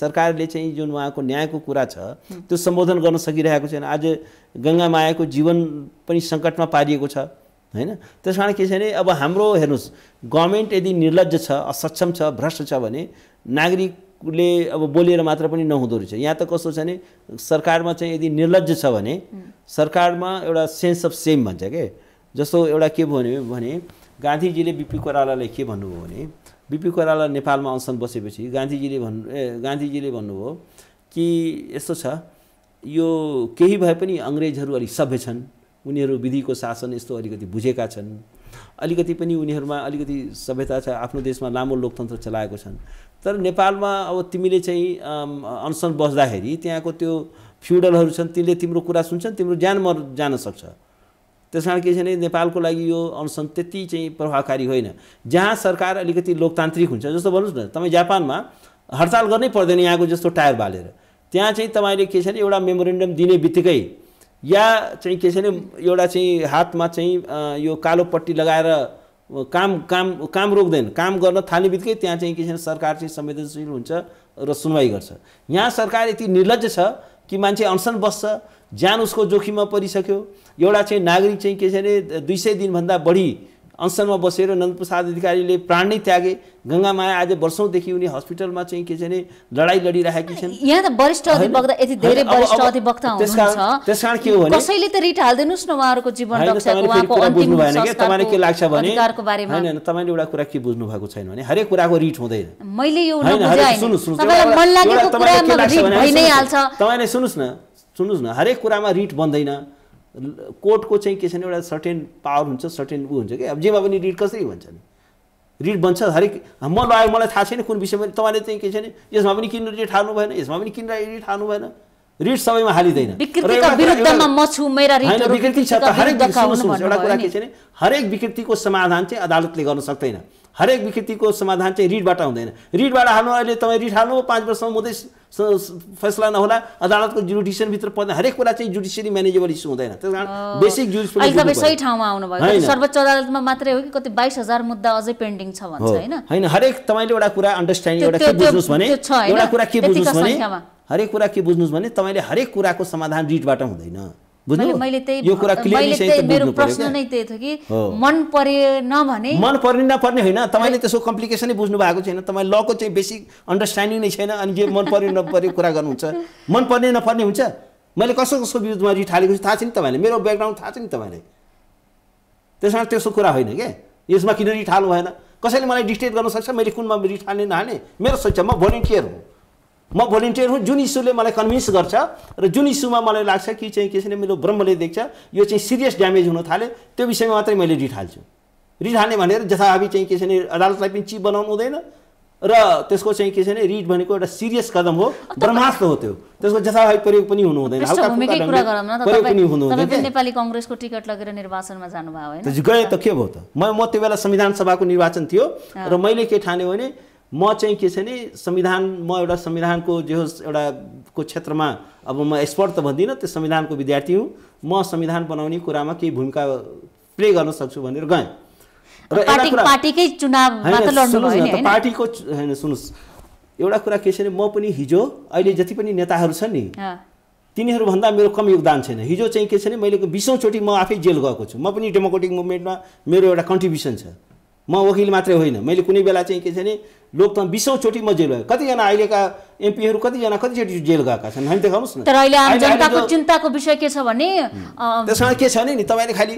[SPEAKER 2] सरकारले चाहिँ जुन उहाँको न्यायको कुरा छ त्यो सम्बोधन गर्न सकिरहेको छैन आज गङ्गामायाको जीवन पनि सङ्कटमा पारिएको छ होइन त्यस कारण के छ भने अब हाम्रो हेर्नुहोस् गभर्मेन्ट यदि निर्लज छ असक्षम छ भ्रष्ट छ भने नागरिकले अब बोलेर मात्र पनि नहुँदो रहेछ यहाँ त कस्तो छ भने सरकारमा चाहिँ यदि निर्लज छ भने सरकारमा एउटा सेन्स अफ सेम भन्छ के जस्तो एउटा के भन्यो भने गान्धीजीले बिपी कोरालालाई के भन्नुभयो भने बिपी कोराला नेपालमा अनसन बसेपछि गान्धीजीले भन्नु ए गान्धीजीले भन्नुभयो कि यस्तो छ यो केही भए पनि अङ्ग्रेजहरू अलिक सभ्य छन् उनीहरू विधिको शासन यस्तो अलिकति बुझेका छन् अलिकति पनि उनीहरूमा अलिकति सभ्यता छ आफ्नो देशमा लामो लोकतन्त्र चलाएको छन् तर नेपालमा अब तिमीले चाहिँ अनसन बस्दाखेरि त्यहाँको त्यो फ्युडलहरू छन् तिनले तिम्रो कुरा सुन्छन् तिम्रो ज्यान मर जान सक्छ त्यस कारण के छ भने नेपालको लागि यो अनसन त्यति चाहिँ प्रभावकारी होइन जहाँ सरकार अलिकति लोकतान्त्रिक हुन्छ जस्तो भन्नुहोस् न तपाईँ जापानमा हडताल गर्नै पर्दैन यहाँको जस्तो टायर बालेर त्यहाँ चाहिँ तपाईँले के छ भने एउटा मेमोरेन्डम दिने बित्तिकै या चाहिँ के छ भने एउटा चाहिँ हातमा चाहिँ यो कालो पट्टी लगाएर काम काम काम रोक्दैन काम गर्न थाल्ने बित्तिकै त्यहाँ चाहिँ के छ भने सरकार चाहिँ संवेदनशील हुन्छ र सुनवाई गर्छ यहाँ सरकार यति निर्लज छ कि मान्छे अनसन बस्छ ज्यान उसको जोखिममा परिसक्यो एउटा चाहिँ नागरिक चाहिँ के छ भने दुई सय दिनभन्दा बढी अनसनमा बसेर नन्दप्रसाद अधिकारीले प्राण नै त्यागे गङ्गामाया आज वर्षौँदेखि उनी हस्पिटलमा चाहिँ के छ भने लडाइँ लडिरहेकी छन्
[SPEAKER 1] यहाँ त वरिष्ठ अधिवक्ता
[SPEAKER 2] यति धेरै वरिष्ठ अधिवक्ता त्यस कारण के हो भने कसैले
[SPEAKER 1] त रिट हालिदिनुहोस् न उहाँहरूको जीवन रक्षाको अन्तिम भएन क्या तपाईँलाई के लाग्छ भने होइन होइन
[SPEAKER 2] हैन तपाईँले एउटा कुरा के बुझ्नु भएको छैन भने हरेक कुराको रिट हुँदैन
[SPEAKER 1] मैले यो तपाईँलाई मन लागेको कुरामा रिट
[SPEAKER 2] तपाईँले सुन्नुहोस् न सुन्नुहोस् न हरेक कुरामा रिट बन्दैन कोर्टको चाहिँ के छ भने एउटा सर्टेन पावर हुन्छ सर्टेन ऊ हुन्छ कि अब जेमा पनि रिड कसरी भन्छ नि रिड बन्छ हरेक म लयर मलाई थाहा छैन कुन विषयमा तपाईँले चाहिँ के छ भने यसमा पनि किन रिड ठान्नु भएन यसमा पनि किनेर रिड ठान्नु भएन रिड सबैमा हालिँदैन हरेक कुरा के छ भने हरेक विकृतिको समाधान चाहिँ अदालतले गर्न सक्दैन हरेक विकृतिको समाधान चाहिँ रिटबाट हुँदैन रिटबाट हाल्नु अहिले तपाईँ रिट हाल्नु पाँच वर्षसम्म हुँदै फैसला नहोला अदालतको जुडिसियलभित्र पर्ने हरेक कुरा चाहिँ जुडिसियरी म्यानेजेबल इस्यु हुँदैन त्यस कारण बेसिक जुडिस तपाईँ सही
[SPEAKER 1] ठाउँमा आउनुभयो सर्वोच्च अदालतमा मात्रै हो कि कति बाइस हजार मुद्दा अझै पेन्डिङ छ भन्छ होइन
[SPEAKER 2] होइन हरेक तपाईँले एउटा कुरा अन्डरस्ट्यान्डिङ एउटा के बुझ्नुहोस् भने एउटा कुरा के बुझ्नुहोस् भने हरेक कुरा के बुझ्नुहोस् भने तपाईँले हरेक कुराको समाधान रिटबाट हुँदैन मन पर्ने नपर्ने होइन तपाईँले त्यसको कम्प्लिकेसनै बुझ्नु भएको छैन तपाईँ लको चाहिँ बेसिक अन्डरस्ट्यान्डिङ नै छैन अनि जे मन पर्ने नपर्ने कुरा गर्नुहुन्छ मन पर्ने नपर्ने हुन्छ मैले कसो कसको विरुद्धमा रिठालेको छु थाहा छ नि तपाईँले मेरो ब्याकग्राउन्ड थाहा छ नि तपाईँलाई त्यस कारण त्यस्तो कुरा होइन क्या यसमा किन रिठाल्नु भएन कसैले मलाई डिस्टेट गर्न सक्छ मैले कुनमा रिठाल्ने नहाने मेरो सोच म भोलिन्टियर हुँ म भोलिन्टियर हुँ जुन इस्युले मलाई कन्भिन्स गर्छ र जुन इस्युमा मलाई लाग्छ कि चाहिँ किसिमले मेरो ब्रह्मले देख्छ यो चाहिँ सिरियस ड्यामेज हुन थाल्यो त्यो विषयमा मात्रै मैले रिट हाल्छु रिट हाल्ने भनेर जथाभावी चाहिँ किसिमले अदालतलाई पनि चिप बनाउनु हुँदैन र त्यसको चाहिँ के छ भने रिट भनेको एउटा सिरियस कदम हो ब्रह्मास्त्र हो त्यो त्यसको जथाभावी प्रयोग पनि हुनु हुँदैन
[SPEAKER 1] नेपाली कङ्ग्रेसको टिकट लगेर निर्वाचनमा जानुभयो गएँ
[SPEAKER 2] त के भयो त म म त्यो बेला संविधान सभाको निर्वाचन थियो र मैले के ठाने भने म चाहिँ के छ भने संविधान म एउटा संविधानको जे होस् एउटा को क्षेत्रमा अब म एक्सपर्ट त भन्दिनँ त्यो संविधानको विद्यार्थी हुँ म संविधान बनाउने कुरामा केही भूमिका प्ले गर्न सक्छु भनेर गएँ र एउटा पार्टीको होइन सुन्नुहोस् एउटा कुरा के छ भने म पनि हिजो अहिले जति पनि नेताहरू छन् नि तिनीहरूभन्दा मेरो कम योगदान छैन हिजो चाहिँ के छ भने मैले बिसौँचोटि म आफै जेल गएको छु म पनि डेमोक्रेटिक मुभमेन्टमा मेरो एउटा कन्ट्रिब्युसन छ म वकिल मात्रै होइन मैले कुनै बेला चाहिँ के छ भने लोकतन्त्र बिसौँचोटि म जेल भएँ कतिजना अहिलेका एमपीहरू कतिजना कतिचोटि जेल गएका छन् हामी देखाउनुहोस् न तर अहिले जनताको
[SPEAKER 1] चिन्ताको विषय के छ भने त्यसमा
[SPEAKER 2] के छ भने नि तपाईँले खालि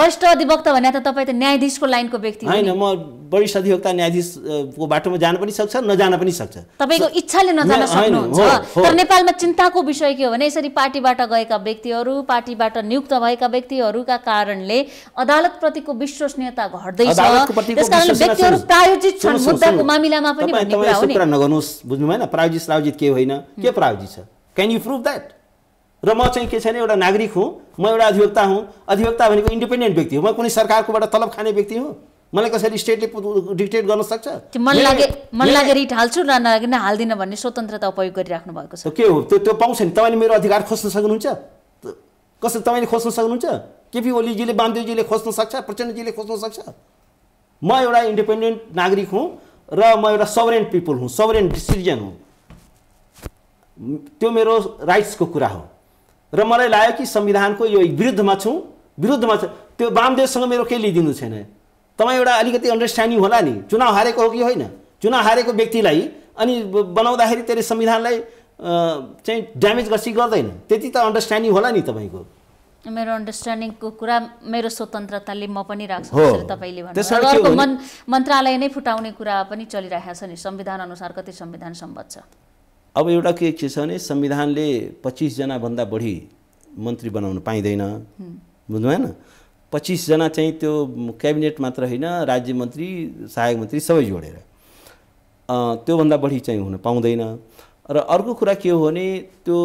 [SPEAKER 1] वरिष्ठ अधिवक्ता भने त तपाईँ त न्यायाधीशको लाइनको व्यक्ति होइन म
[SPEAKER 2] वरिष्ठ अधिवक्ता न्यायाधीशको बाटोमा जान पनि सक्छ नजान पनि सक्छ
[SPEAKER 1] तपाईँको इच्छाले नजान सक्नुहुन्छ तर नेपालमा चिन्ताको विषय के हो भने यसरी पार्टीबाट गएका व्यक्तिहरू पार्टीबाट नियुक्त भएका व्यक्तिहरूका कारणले अदालतप्रतिको विश्वसनीयता घट्दैछ त्यसकारण व्यक्तिहरू प्रायोजित छन् मुद्दाको मामिलामा पनि भन्ने कुरा हो नि
[SPEAKER 2] नगर्नुहोस् बुझ्नु भएन प्रायोजित प्रायोजित के होइन के प्रायोजित छ क्यान यु प्रुभ द्याट र म चाहिँ के छैन एउटा नागरिक हुँ म एउटा अधिवक्ता हुँ अधिवक्ता भनेको इन्डिपेन्डेन्ट व्यक्ति हो म कुनै सरकारकोबाट तलब खाने व्यक्ति हो मलाई कसरी स्टेटले डिक्टेट गर्न सक्छ मन लागे मन लागे
[SPEAKER 1] रिट हाल्छु न हाल्दिनँ भन्ने स्वतन्त्रता उपयोग गरिराख्नु
[SPEAKER 2] भएको छ के हो त्यो त्यो पाउँछ नि तपाईँले मेरो अधिकार खोज्न सक्नुहुन्छ कसरी तपाईँले खोज्न सक्नुहुन्छ केपी ओलीजीले बामदेवजीले खोज्न सक्छ प्रचण्डजीले खोज्न सक्छ म एउटा इन्डिपेन्डेन्ट नागरिक हुँ र म एउटा सबरेन्ट पिपुल हुँ सबरेन्ट सिटिजन हुँ त्यो मेरो राइट्सको कुरा हो र मलाई लाग्यो कि संविधानको यो विरुद्धमा छु विरुद्धमा छ त्यो वामदेवसँग मेरो केही लिइदिनु छैन तपाईँ एउटा अलिकति अन्डरस्ट्यान्डिङ होला नि चुनाव हारेको हो कि होइन चुनाव हारेको व्यक्तिलाई अनि बनाउँदाखेरि त्यसले संविधानलाई चाहिँ ड्यामेज गर्छ गर्दैन त्यति त अन्डरस्ट्यान्डिङ होला नि तपाईँको
[SPEAKER 1] मेरो अन्डरस्ट्यान्डिङको कुरा मेरो स्वतन्त्रताले म पनि राख्छु तपाईँले भन्नु मन्त्रालय नै फुटाउने कुरा पनि चलिरहेको छ नि संविधान अनुसार कति संविधान सम्बद्ध छ
[SPEAKER 2] अब एउटा के के छ भने संविधानले पच्चिसजनाभन्दा बढी मन्त्री बनाउन पाइँदैन बुझ्नु भएन पच्चिसजना चाहिँ त्यो क्याबिनेट मात्र होइन राज्य मन्त्री सहायक मन्त्री सबै जोडेर त्योभन्दा बढी चाहिँ हुन पाउँदैन र अर्को कुरा के हो भने त्यो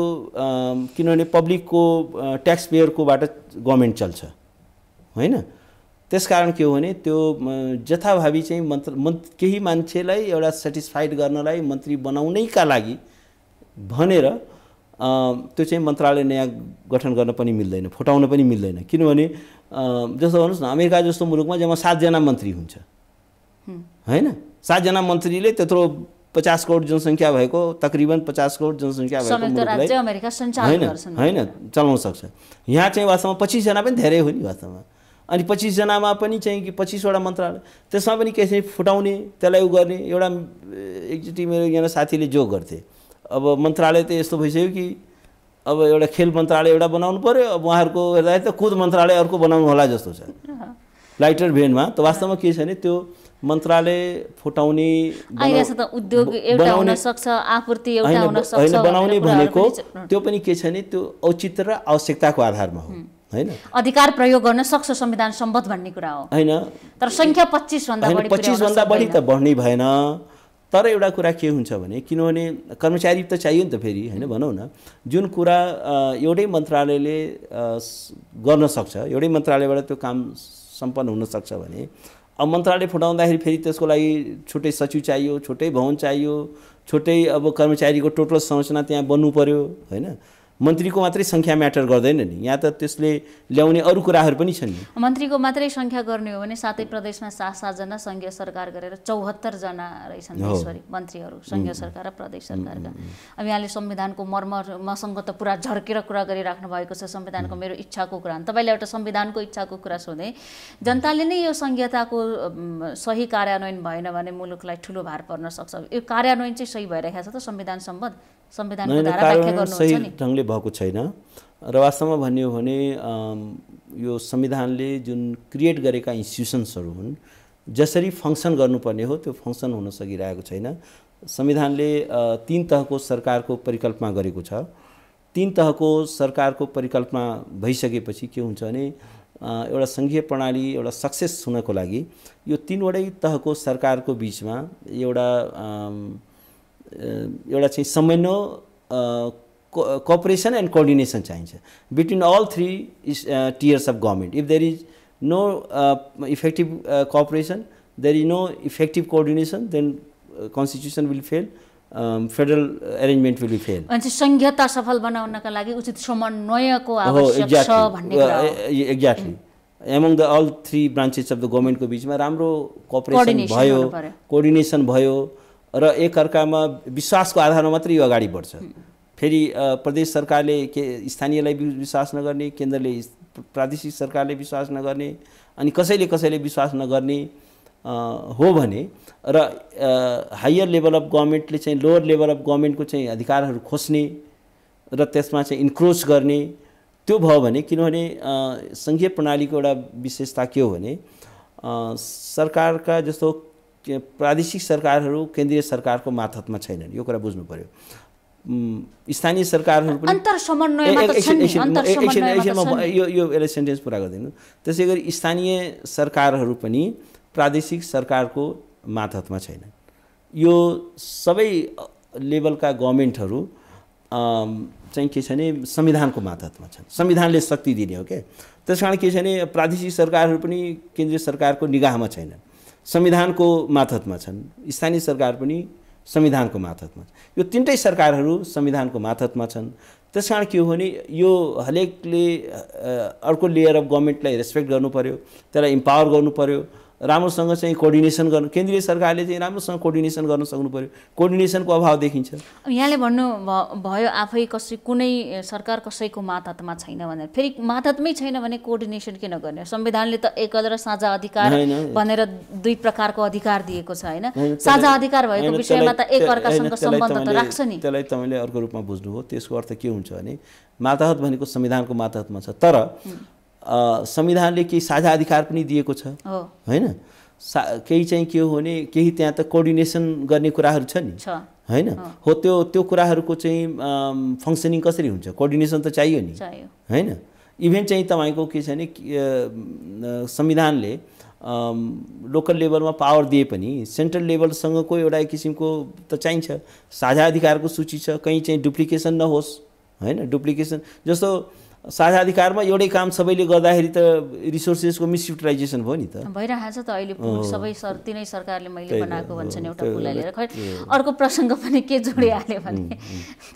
[SPEAKER 2] किनभने पब्लिकको ट्याक्स पेयरकोबाट गभर्मेन्ट चल्छ होइन त्यस कारण के हो भने त्यो जथाभावी चाहिँ मन्त्र मन् केही मान्छेलाई एउटा सेटिस्फाइड गर्नलाई मन्त्री बनाउनैका लागि भनेर त्यो चाहिँ मन्त्रालय नयाँ गठन गर्न पनि मिल्दैन फुटाउन पनि मिल्दैन किनभने जस्तो भन्नुहोस् न अमेरिका जस्तो मुलुकमा जम्मा सातजना मन्त्री हुन्छ होइन सातजना मन्त्रीले त्यत्रो पचास करोड जनसङ्ख्या भएको तकरिबन पचास करोड जनसङ्ख्या भएको
[SPEAKER 1] होइन होइन
[SPEAKER 2] चलाउन सक्छ यहाँ चाहिँ वास्तवमा पच्चिसजना पनि धेरै हो नि वास्तवमा अनि पच्चिसजनामा पनि चाहिँ कि पच्चिसवटा मन्त्रालय त्यसमा पनि चाहिँ फुटाउने त्यसलाई उ गर्ने एउटा एकचोटि मेरो एकजना साथीले जो गर्थे अब मन्त्रालय त यस्तो भइसक्यो कि अब एउटा खेल मन्त्रालय एउटा बनाउनु पऱ्यो अब उहाँहरूको हेर्दाखेरि त कुद मन्त्रालय अर्को बनाउनु होला जस्तो छ लाइटर भेनमा त वास्तवमा के छ भने त्यो मन्त्रालय फुटाउने
[SPEAKER 1] उद्योग एउटा सक्छ आपूर्ति होइन बनाउने भनेको
[SPEAKER 2] त्यो पनि के छ भने त्यो औचित्य र आवश्यकताको आधारमा हो होइन
[SPEAKER 1] अधिकार प्रयोग गर्न सक्छ संविधान सम्बद्ध भन्ने कुरा हो होइन तर सङ्ख्या पच्चिसभन्दा पच्चिसभन्दा बढी त
[SPEAKER 2] बढ्ने भएन तर एउटा कुरा के हुन्छ भने किनभने कर्मचारी त चाहियो नि त फेरि होइन भनौँ न जुन कुरा एउटै मन्त्रालयले गर्न सक्छ एउटै मन्त्रालयबाट त्यो काम सम्पन्न हुनसक्छ भने अब मन्त्रालय फुटाउँदाखेरि फेरि त्यसको लागि छुट्टै सचिव चाहियो छुट्टै भवन चाहियो छुट्टै अब कर्मचारीको टोटल संरचना त्यहाँ बन्नु पऱ्यो होइन मन्त्रीको मात्रै सङ्ख्या म्याटर गर्दैन नि यहाँ त त्यसले ल्याउने अरू कुराहरू पनि छन् नि
[SPEAKER 1] मन्त्रीको मात्रै सङ्ख्या गर्ने हो भने सातै प्रदेशमा सात सातजना सङ्घीय सरकार गरेर चौहत्तरजना रहेछन् मन्त्रीहरू सङ्घीय सरकार र प्रदेश सरकारका अब यहाँले संविधानको मर्म मसँग त पुरा झर्केर कुरा गरिराख्नु भएको छ संविधानको मेरो इच्छाको कुरा तपाईँले एउटा संविधानको इच्छाको कुरा सोधेँ जनताले नै यो संहिताको सही कार्यान्वयन भएन भने मुलुकलाई ठुलो भार पर्न सक्छ यो कार्यान्वयन चाहिँ सही भइरहेको छ त संविधान सम्बन्ध संविधानको धारा सही
[SPEAKER 2] ढङ्गले भएको छैन र वास्तवमा भन्यो भने यो संविधानले जुन क्रिएट गरेका इन्स्टिट्युसन्सहरू हुन् जसरी फङ्सन गर्नुपर्ने हो त्यो फङ्सन हुन सकिरहेको छैन संविधानले तिन तहको सरकारको परिकल्पना गरेको छ तिन तहको सरकारको परिकल्पना भइसकेपछि के हुन्छ भने एउटा सङ्घीय प्रणाली एउटा सक्सेस हुनको लागि यो तिनवटै तहको सरकारको बिचमा एउटा एउटा चाहिँ समन्वय कोअपरेसन एन्ड कोअर्डिनेसन चाहिन्छ between all three tiers of government if there is no effective cooperation there is no effective coordination then constitution will fail federal arrangement will fail
[SPEAKER 1] अनि सफल बनाउनका लागि उचित समन्वयको exactly
[SPEAKER 2] among the all three branches of the गभर्मेन्टको बिचमा राम्रो कोअपरेसन भयो कोअर्डिनेसन भयो र एकअर्कामा विश्वासको आधारमा मात्रै यो अगाडि बढ्छ फेरि प्रदेश सरकारले के स्थानीयलाई विश्वास नगर्ने केन्द्रले प्रादेशिक सरकारले विश्वास नगर्ने अनि कसैले कसैले विश्वास नगर्ने हो भने र हायर लेभल अफ गभर्मेन्टले चाहिँ लोवर लेभल अफ गभर्मेन्टको चाहिँ अधिकारहरू खोज्ने र त्यसमा चाहिँ इन्क्रोच गर्ने त्यो भयो भने किनभने सङ्घीय प्रणालीको एउटा विशेषता के हो भने सरकारका जस्तो प्रादेशिक सरकारहरू केन्द्रीय सरकारको माथतमा छैनन् यो कुरा बुझ्नु पर्यो स्थानीय सरकारहरू पनि यो यो यसलाई सेन्टेन्स पुरा गरिदिनु त्यसै गरी स्थानीय सरकारहरू पनि प्रादेशिक सरकारको माथतमा छैनन् यो सबै लेभलका गभर्मेन्टहरू चाहिँ के छ भने संविधानको माथतमा छन् संविधानले शक्ति दिने हो क्या त्यस कारण के छ भने प्रादेशिक सरकारहरू पनि केन्द्रीय सरकारको निगाहमा छैनन् संविधानको माथतमा छन् स्थानीय सरकार पनि संविधानको माथतमा यो तिनटै सरकारहरू संविधानको माथतमा छन् त्यस कारण के हो भने यो हरेकले अर्को लेयर अफ गभर्मेन्टलाई रेस्पेक्ट गर्नु पऱ्यो त्यसलाई इम्पावर गर्नु पऱ्यो राम्रोसँग चाहिँ कोअर्डिनेसन गर्नु केन्द्रीय सरकारले चाहिँ राम्रोसँग कोर्डिनेसन गर्न सक्नु पऱ्यो कोर्डिनेसनको अभाव देखिन्छ
[SPEAKER 1] यहाँले भन्नु भयो आफै कसै कुनै सरकार कसैको मातहतमा छैन भनेर फेरि मातहतमै छैन भने कोअर्डिनेसन किन गर्ने संविधानले त एकल र साझा अधिकार भनेर दुई प्रकारको अधिकार दिएको छ होइन साझा अधिकार भएको विषयमा त एकअर्कासँग सम्बन्ध त राख्छ
[SPEAKER 2] नि त्यसलाई तपाईँले अर्को रूपमा बुझ्नुभयो त्यसको अर्थ के हुन्छ भने मातहत भनेको संविधानको मातहतमा छ तर संविधानले केही साझा अधिकार पनि दिएको छ होइन सा केही चाहिँ के हो भने केही त्यहाँ त कोर्डिनेसन गर्ने कुराहरू छ नि होइन हो त्यो त्यो कुराहरूको चाहिँ फङ्सनिङ कसरी हुन्छ कोर्डिनेसन त चाहियो नि होइन इभेन चाहिँ तपाईँको के छ भने संविधानले लोकल लेभलमा पावर दिए पनि सेन्ट्रल लेभलसँगको एउटा किसिमको त चाहिन्छ साझा अधिकारको सूची छ कहीँ चाहिँ डुप्लिकेसन नहोस् होइन डुप्लिकेसन जस्तो साझा अधिकारमा एउटै काम सबैले गर्दाखेरि त रिसोर्सेसको मिसयुटिलाइजेसन भयो नि त
[SPEAKER 1] भइरहेको छ त अहिले सबै सर तिनै सरकारले मैले बनाएको भन्छन् एउटा कुरा लिएर खै अर्को प्रसङ्ग पनि के जोडिहाल्यो भने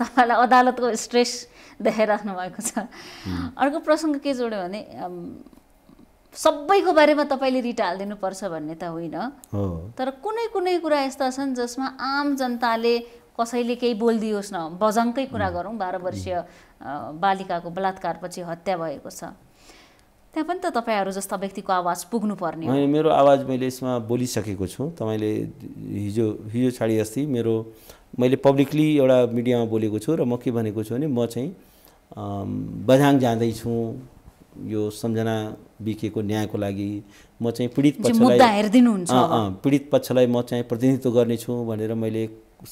[SPEAKER 1] तपाईँलाई अदालतको स्ट्रेस देखाइराख्नु भएको छ अर्को प्रसङ्ग के जोड्यो भने सबैको बारेमा तपाईँले रिट पर्छ भन्ने त होइन तर कुनै कुनै कुरा यस्ता छन् जसमा आम जनताले कसैले केही बोलिदियोस् न बजङ्कै कुरा गरौँ बाह्र वर्षीय बालिकाको बलात्कारपछि हत्या भएको छ त्यहाँ पनि त तपाईँहरू जस्ता व्यक्तिको आवाज पुग्नुपर्ने होइन
[SPEAKER 2] मेरो आवाज मैले यसमा बोलिसकेको छु तपाईँले हिजो हिजो छाडी अस्ति मेरो मैले पब्लिकली एउटा मिडियामा बोलेको छु र म के भनेको छु भने म चाहिँ बझाङ जाँदैछु यो सम्झना बिकेको न्यायको लागि म चाहिँ पीडित पक्षलाई पीडित पक्षलाई म चाहिँ प्रतिनिधित्व गर्नेछु भनेर मैले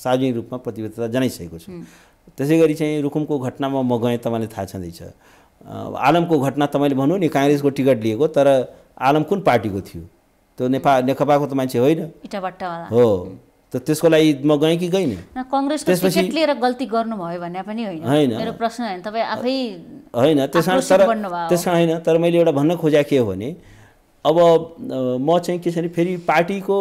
[SPEAKER 2] सार्वजनिक रूपमा प्रतिबद्धता जनाइसकेको छु त्यसै गरी चाहिँ रुकुमको घटनामा म गएँ तपाईँलाई थाहा छँदैछ आलमको घटना तपाईँले भन्नु नि काङ्ग्रेसको टिकट लिएको तर आलम कुन पार्टीको थियो त्यो नेपाल नेकपाको त मान्छे होइन हो त त्यसको लागि म गएँ कि गइनँ
[SPEAKER 1] कङ्ग्रेसको लिएर गल्ती गर्नुभयो भने पनि होइन प्रश्न होइन तपाईँ आफै
[SPEAKER 2] होइन त्यस तर त्यस कारण होइन तर मैले एउटा भन्न खोजेको के हो भने अब म चाहिँ के छ भने फेरि पार्टीको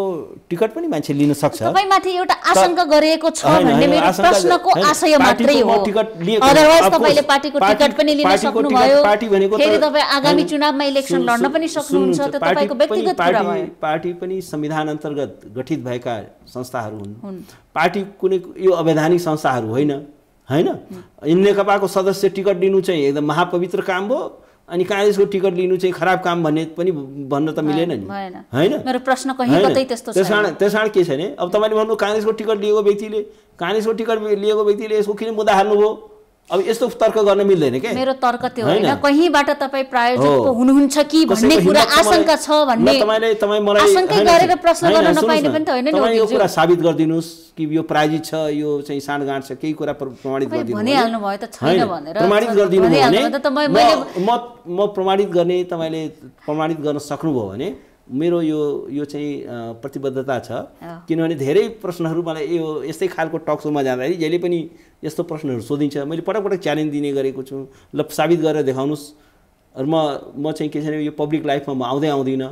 [SPEAKER 2] टिकट पनि मान्छे लिन सक्छ
[SPEAKER 1] तपाईँमाथि एउटा आशंका गरिएको छ भन्ने मेरो प्रश्नको आशय मात्रै हो अदरवाइज तपाईँले पार्टीको टिकट पनि लिन सक्नुभयो फेरि तपाईँ आगामी चुनावमा इलेक्सन लड्न पनि सक्नुहुन्छ त्यो तपाईँको व्यक्तिगत कुरा भयो
[SPEAKER 2] पार्टी पनि संविधान अन्तर्गत गठित भएका संस्थाहरू हुन् पार्टी कुनै यो अवैधानिक संस्थाहरू होइन होइन नेकपाको सदस्य टिकट लिनु चाहिँ एकदम महापवित्र काम हो अनि काङ्ग्रेसको टिकट लिनु चाहिँ खराब काम भन्ने पनि भन्न त मिलेन नि
[SPEAKER 1] होइन त्यस कारण
[SPEAKER 2] त्यस कारण के छ भने अब तपाईँले भन्नु काङ्ग्रेसको टिकट लिएको व्यक्तिले काङ्ग्रेसको टिकट लिएको व्यक्तिले यसको किन मुद्दा हाल्नुभयो अब यस्तो तर्क गर्न मिल्दैन के मेरो
[SPEAKER 1] तर्क त्यो होइन कहीँबाट तपाईँ प्रायोजकको हुनुहुन्छ कि भन्ने कुरा आशंका छ भन्ने
[SPEAKER 2] तपाईँले तपाईँ मलाई आशंकै गरेर प्रश्न गर्न नपाइने पनि त होइन नि यो कुरा साबित गरिदिनुहोस् कि यो प्रायोजित छ यो चाहिँ साँडगाँड छ केही कुरा प्रमाणित गरिदिनु भनिहाल्नु
[SPEAKER 1] भयो त छैन भनेर प्रमाणित गरिदिनु भने
[SPEAKER 2] म म प्रमाणित गर्ने तपाईँले प्रमाणित गर्न सक्नुभयो भने मेरो यो यो चाहिँ प्रतिबद्धता छ किनभने धेरै प्रश्नहरू मलाई यो यस्तै खालको टक सोमा जाँदाखेरि जहिले पनि यस्तो प्रश्नहरू सोधिन्छ मैले पटक पटक च्यालेन्ज दिने गरेको छु ल साबित गरेर देखाउनुहोस् म म चाहिँ के छ भने यो पब्लिक लाइफमा म आउँदै आउँदिनँ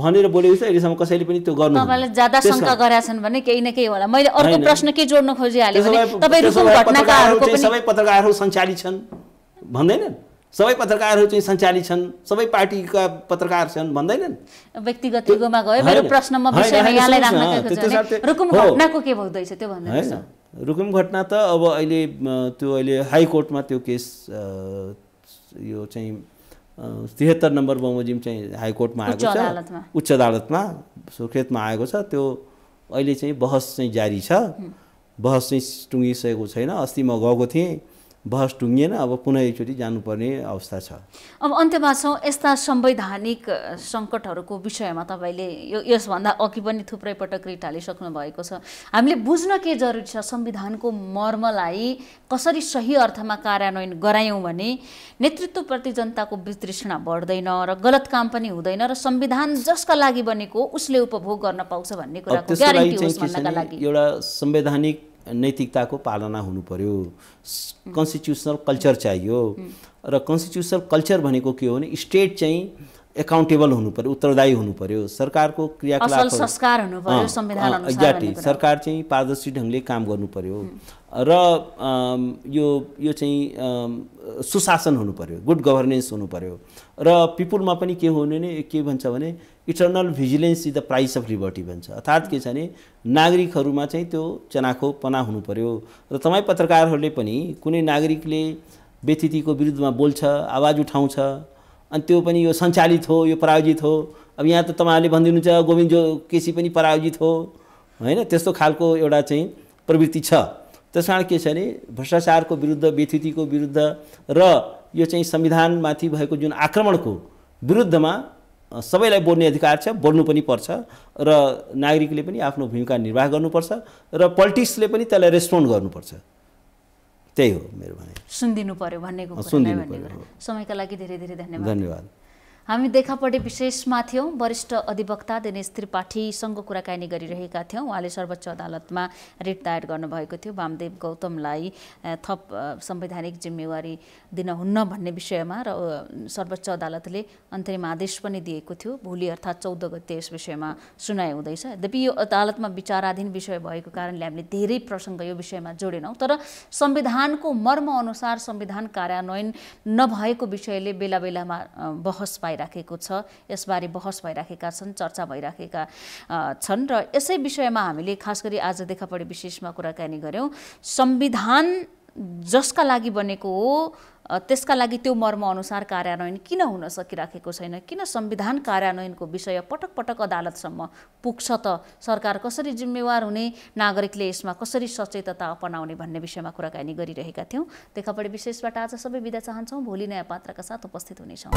[SPEAKER 2] भनेर बोलेको छ अहिलेसम्म कसैले पनि त्यो गर्नु ज्यादा शङ्का
[SPEAKER 1] गरेका भने केही न होला मैले अर्को प्रश्न के जोड्न खोजिहालेँ सबै
[SPEAKER 2] पत्रकारहरू सञ्चालित छन् भन्दैनन् सबै पत्रकारहरू चाहिँ सञ्चालित छन् सबै पार्टीका पत्रकार छन् भन्दैनन्
[SPEAKER 1] व्यक्तिगत युगमा गयो मेरो प्रश्नमा होइन
[SPEAKER 2] रुकुम घटना त अब अहिले त्यो अहिले हाइकोर्टमा त्यो केस यो चाहिँ त्रिहत्तर नम्बर बमोजिम चाहिँ हाइकोर्टमा आएको छ उच्च अदालतमा सुर्खेतमा आएको छ त्यो अहिले चाहिँ बहस चाहिँ जारी छ बहस चाहिँ टुङ्गिसकेको छैन अस्ति म गएको थिएँ बहस टुङ्गिएन अब पुनः एकचोटि जानुपर्ने अवस्था छ
[SPEAKER 1] अब अन्त्यमा छौँ यस्ता संवैधानिक सङ्कटहरूको विषयमा तपाईँले यो यसभन्दा अघि पनि थुप्रै पटक रिट हालिसक्नु भएको छ हामीले बुझ्न के जरुरी छ संविधानको मर्मलाई कसरी सही अर्थमा कार्यान्वयन गरायौँ भने नेतृत्वप्रति जनताको वितृष्णा बढ्दैन र गलत काम पनि हुँदैन र संविधान जसका लागि बनेको उसले उपभोग गर्न पाउँछ भन्ने कुराको एउटा
[SPEAKER 2] संवैधानिक नैतिकताको पालना हुनु पर्यो कन्स्टिट्युसनल कल्चर चाहियो र कन्स्टिट्युसनल कल्चर भनेको के हो भने स्टेट चाहिँ एकाउन्टेबल हुनु पर्यो उत्तरदायी हुनु पर्यो सरकारको क्रियाकलाप एक्ज्याक्टली सरकार चाहिँ पारदर्शी ढङ्गले काम गर्नु पर्यो र यो यो चाहिँ सुशासन हुनु पर्यो गुड गभर्नेन्स हुनु पर्यो र पिपुलमा पनि के हुने भने के भन्छ भने eternal vigilance is the price of liberty भन्छ अर्थात् के छ भने नागरिकहरूमा चाहिँ त्यो चनाखोपना हुनु पऱ्यो र तपाईँ पत्रकारहरूले पनि कुनै नागरिकले व्यतिथिको विरुद्धमा बोल्छ आवाज उठाउँछ अनि त्यो पनि यो सञ्चालित हो यो प्रायोजित हो अब यहाँ त तपाईँहरूले भनिदिनुहुन्छ गोविन्द जो केसी पनि प्रायोजित हो होइन त्यस्तो खालको एउटा चाहिँ प्रवृत्ति छ त्यस कारण के छ भने भ्रष्टाचारको विरुद्ध व्यतिथिको विरुद्ध र यो चाहिँ संविधानमाथि भएको जुन आक्रमणको विरुद्धमा सबैलाई बोल्ने अधिकार छ बोल्नु पनि पर्छ र नागरिकले पनि आफ्नो भूमिका निर्वाह गर्नुपर्छ र पोलिटिक्सले पनि त्यसलाई रेस्पोन्ड गर्नुपर्छ त्यही हो मेरो भनाइ
[SPEAKER 1] सुनिदिनु पर्यो भन्ने समयका लागि धेरै धेरै धन्यवाद धन्यवाद हामी देखापटे विशेषमा थियौँ वरिष्ठ अधिवक्ता दिनेश त्रिपाठीसँग कुराकानी गरिरहेका थियौँ उहाँले सर्वोच्च अदालतमा रिट दायर गर्नुभएको थियो वामदेव गौतमलाई थप संवैधानिक जिम्मेवारी दिन भन्ने विषयमा र सर्वोच्च अदालतले अन्तरिम आदेश पनि दिएको थियो भोलि अर्थात् चौध गते यस विषयमा सुनाइ हुँदैछ यद्यपि यो अदालतमा विचाराधीन विषय भएको कारणले हामीले धेरै प्रसङ्ग यो विषयमा जोडेनौँ तर संविधानको मर्म अनुसार संविधान कार्यान्वयन नभएको विषयले बेला बेलामा बहस आइराखेको छ यसबारे बहस भइराखेका छन् चर्चा भइराखेका छन् र यसै विषयमा हामीले खास गरी आज देखा परे विशेषमा कुराकानी गऱ्यौँ संविधान जसका लागि बनेको हो त्यसका लागि त्यो मर्म अनुसार कार्यान्वयन किन हुन सकिराखेको छैन किन संविधान कार्यान्वयनको विषय पटक पटक अदालतसम्म पुग्छ त सरकार कसरी जिम्मेवार हुने नागरिकले यसमा कसरी सचेतता अपनाउने भन्ने विषयमा कुराकानी गरिरहेका थियौँ देखापडी विशेषबाट आज सबै विदा चाहन्छौँ भोलि नयाँ पात्रका साथ उपस्थित हुनेछौँ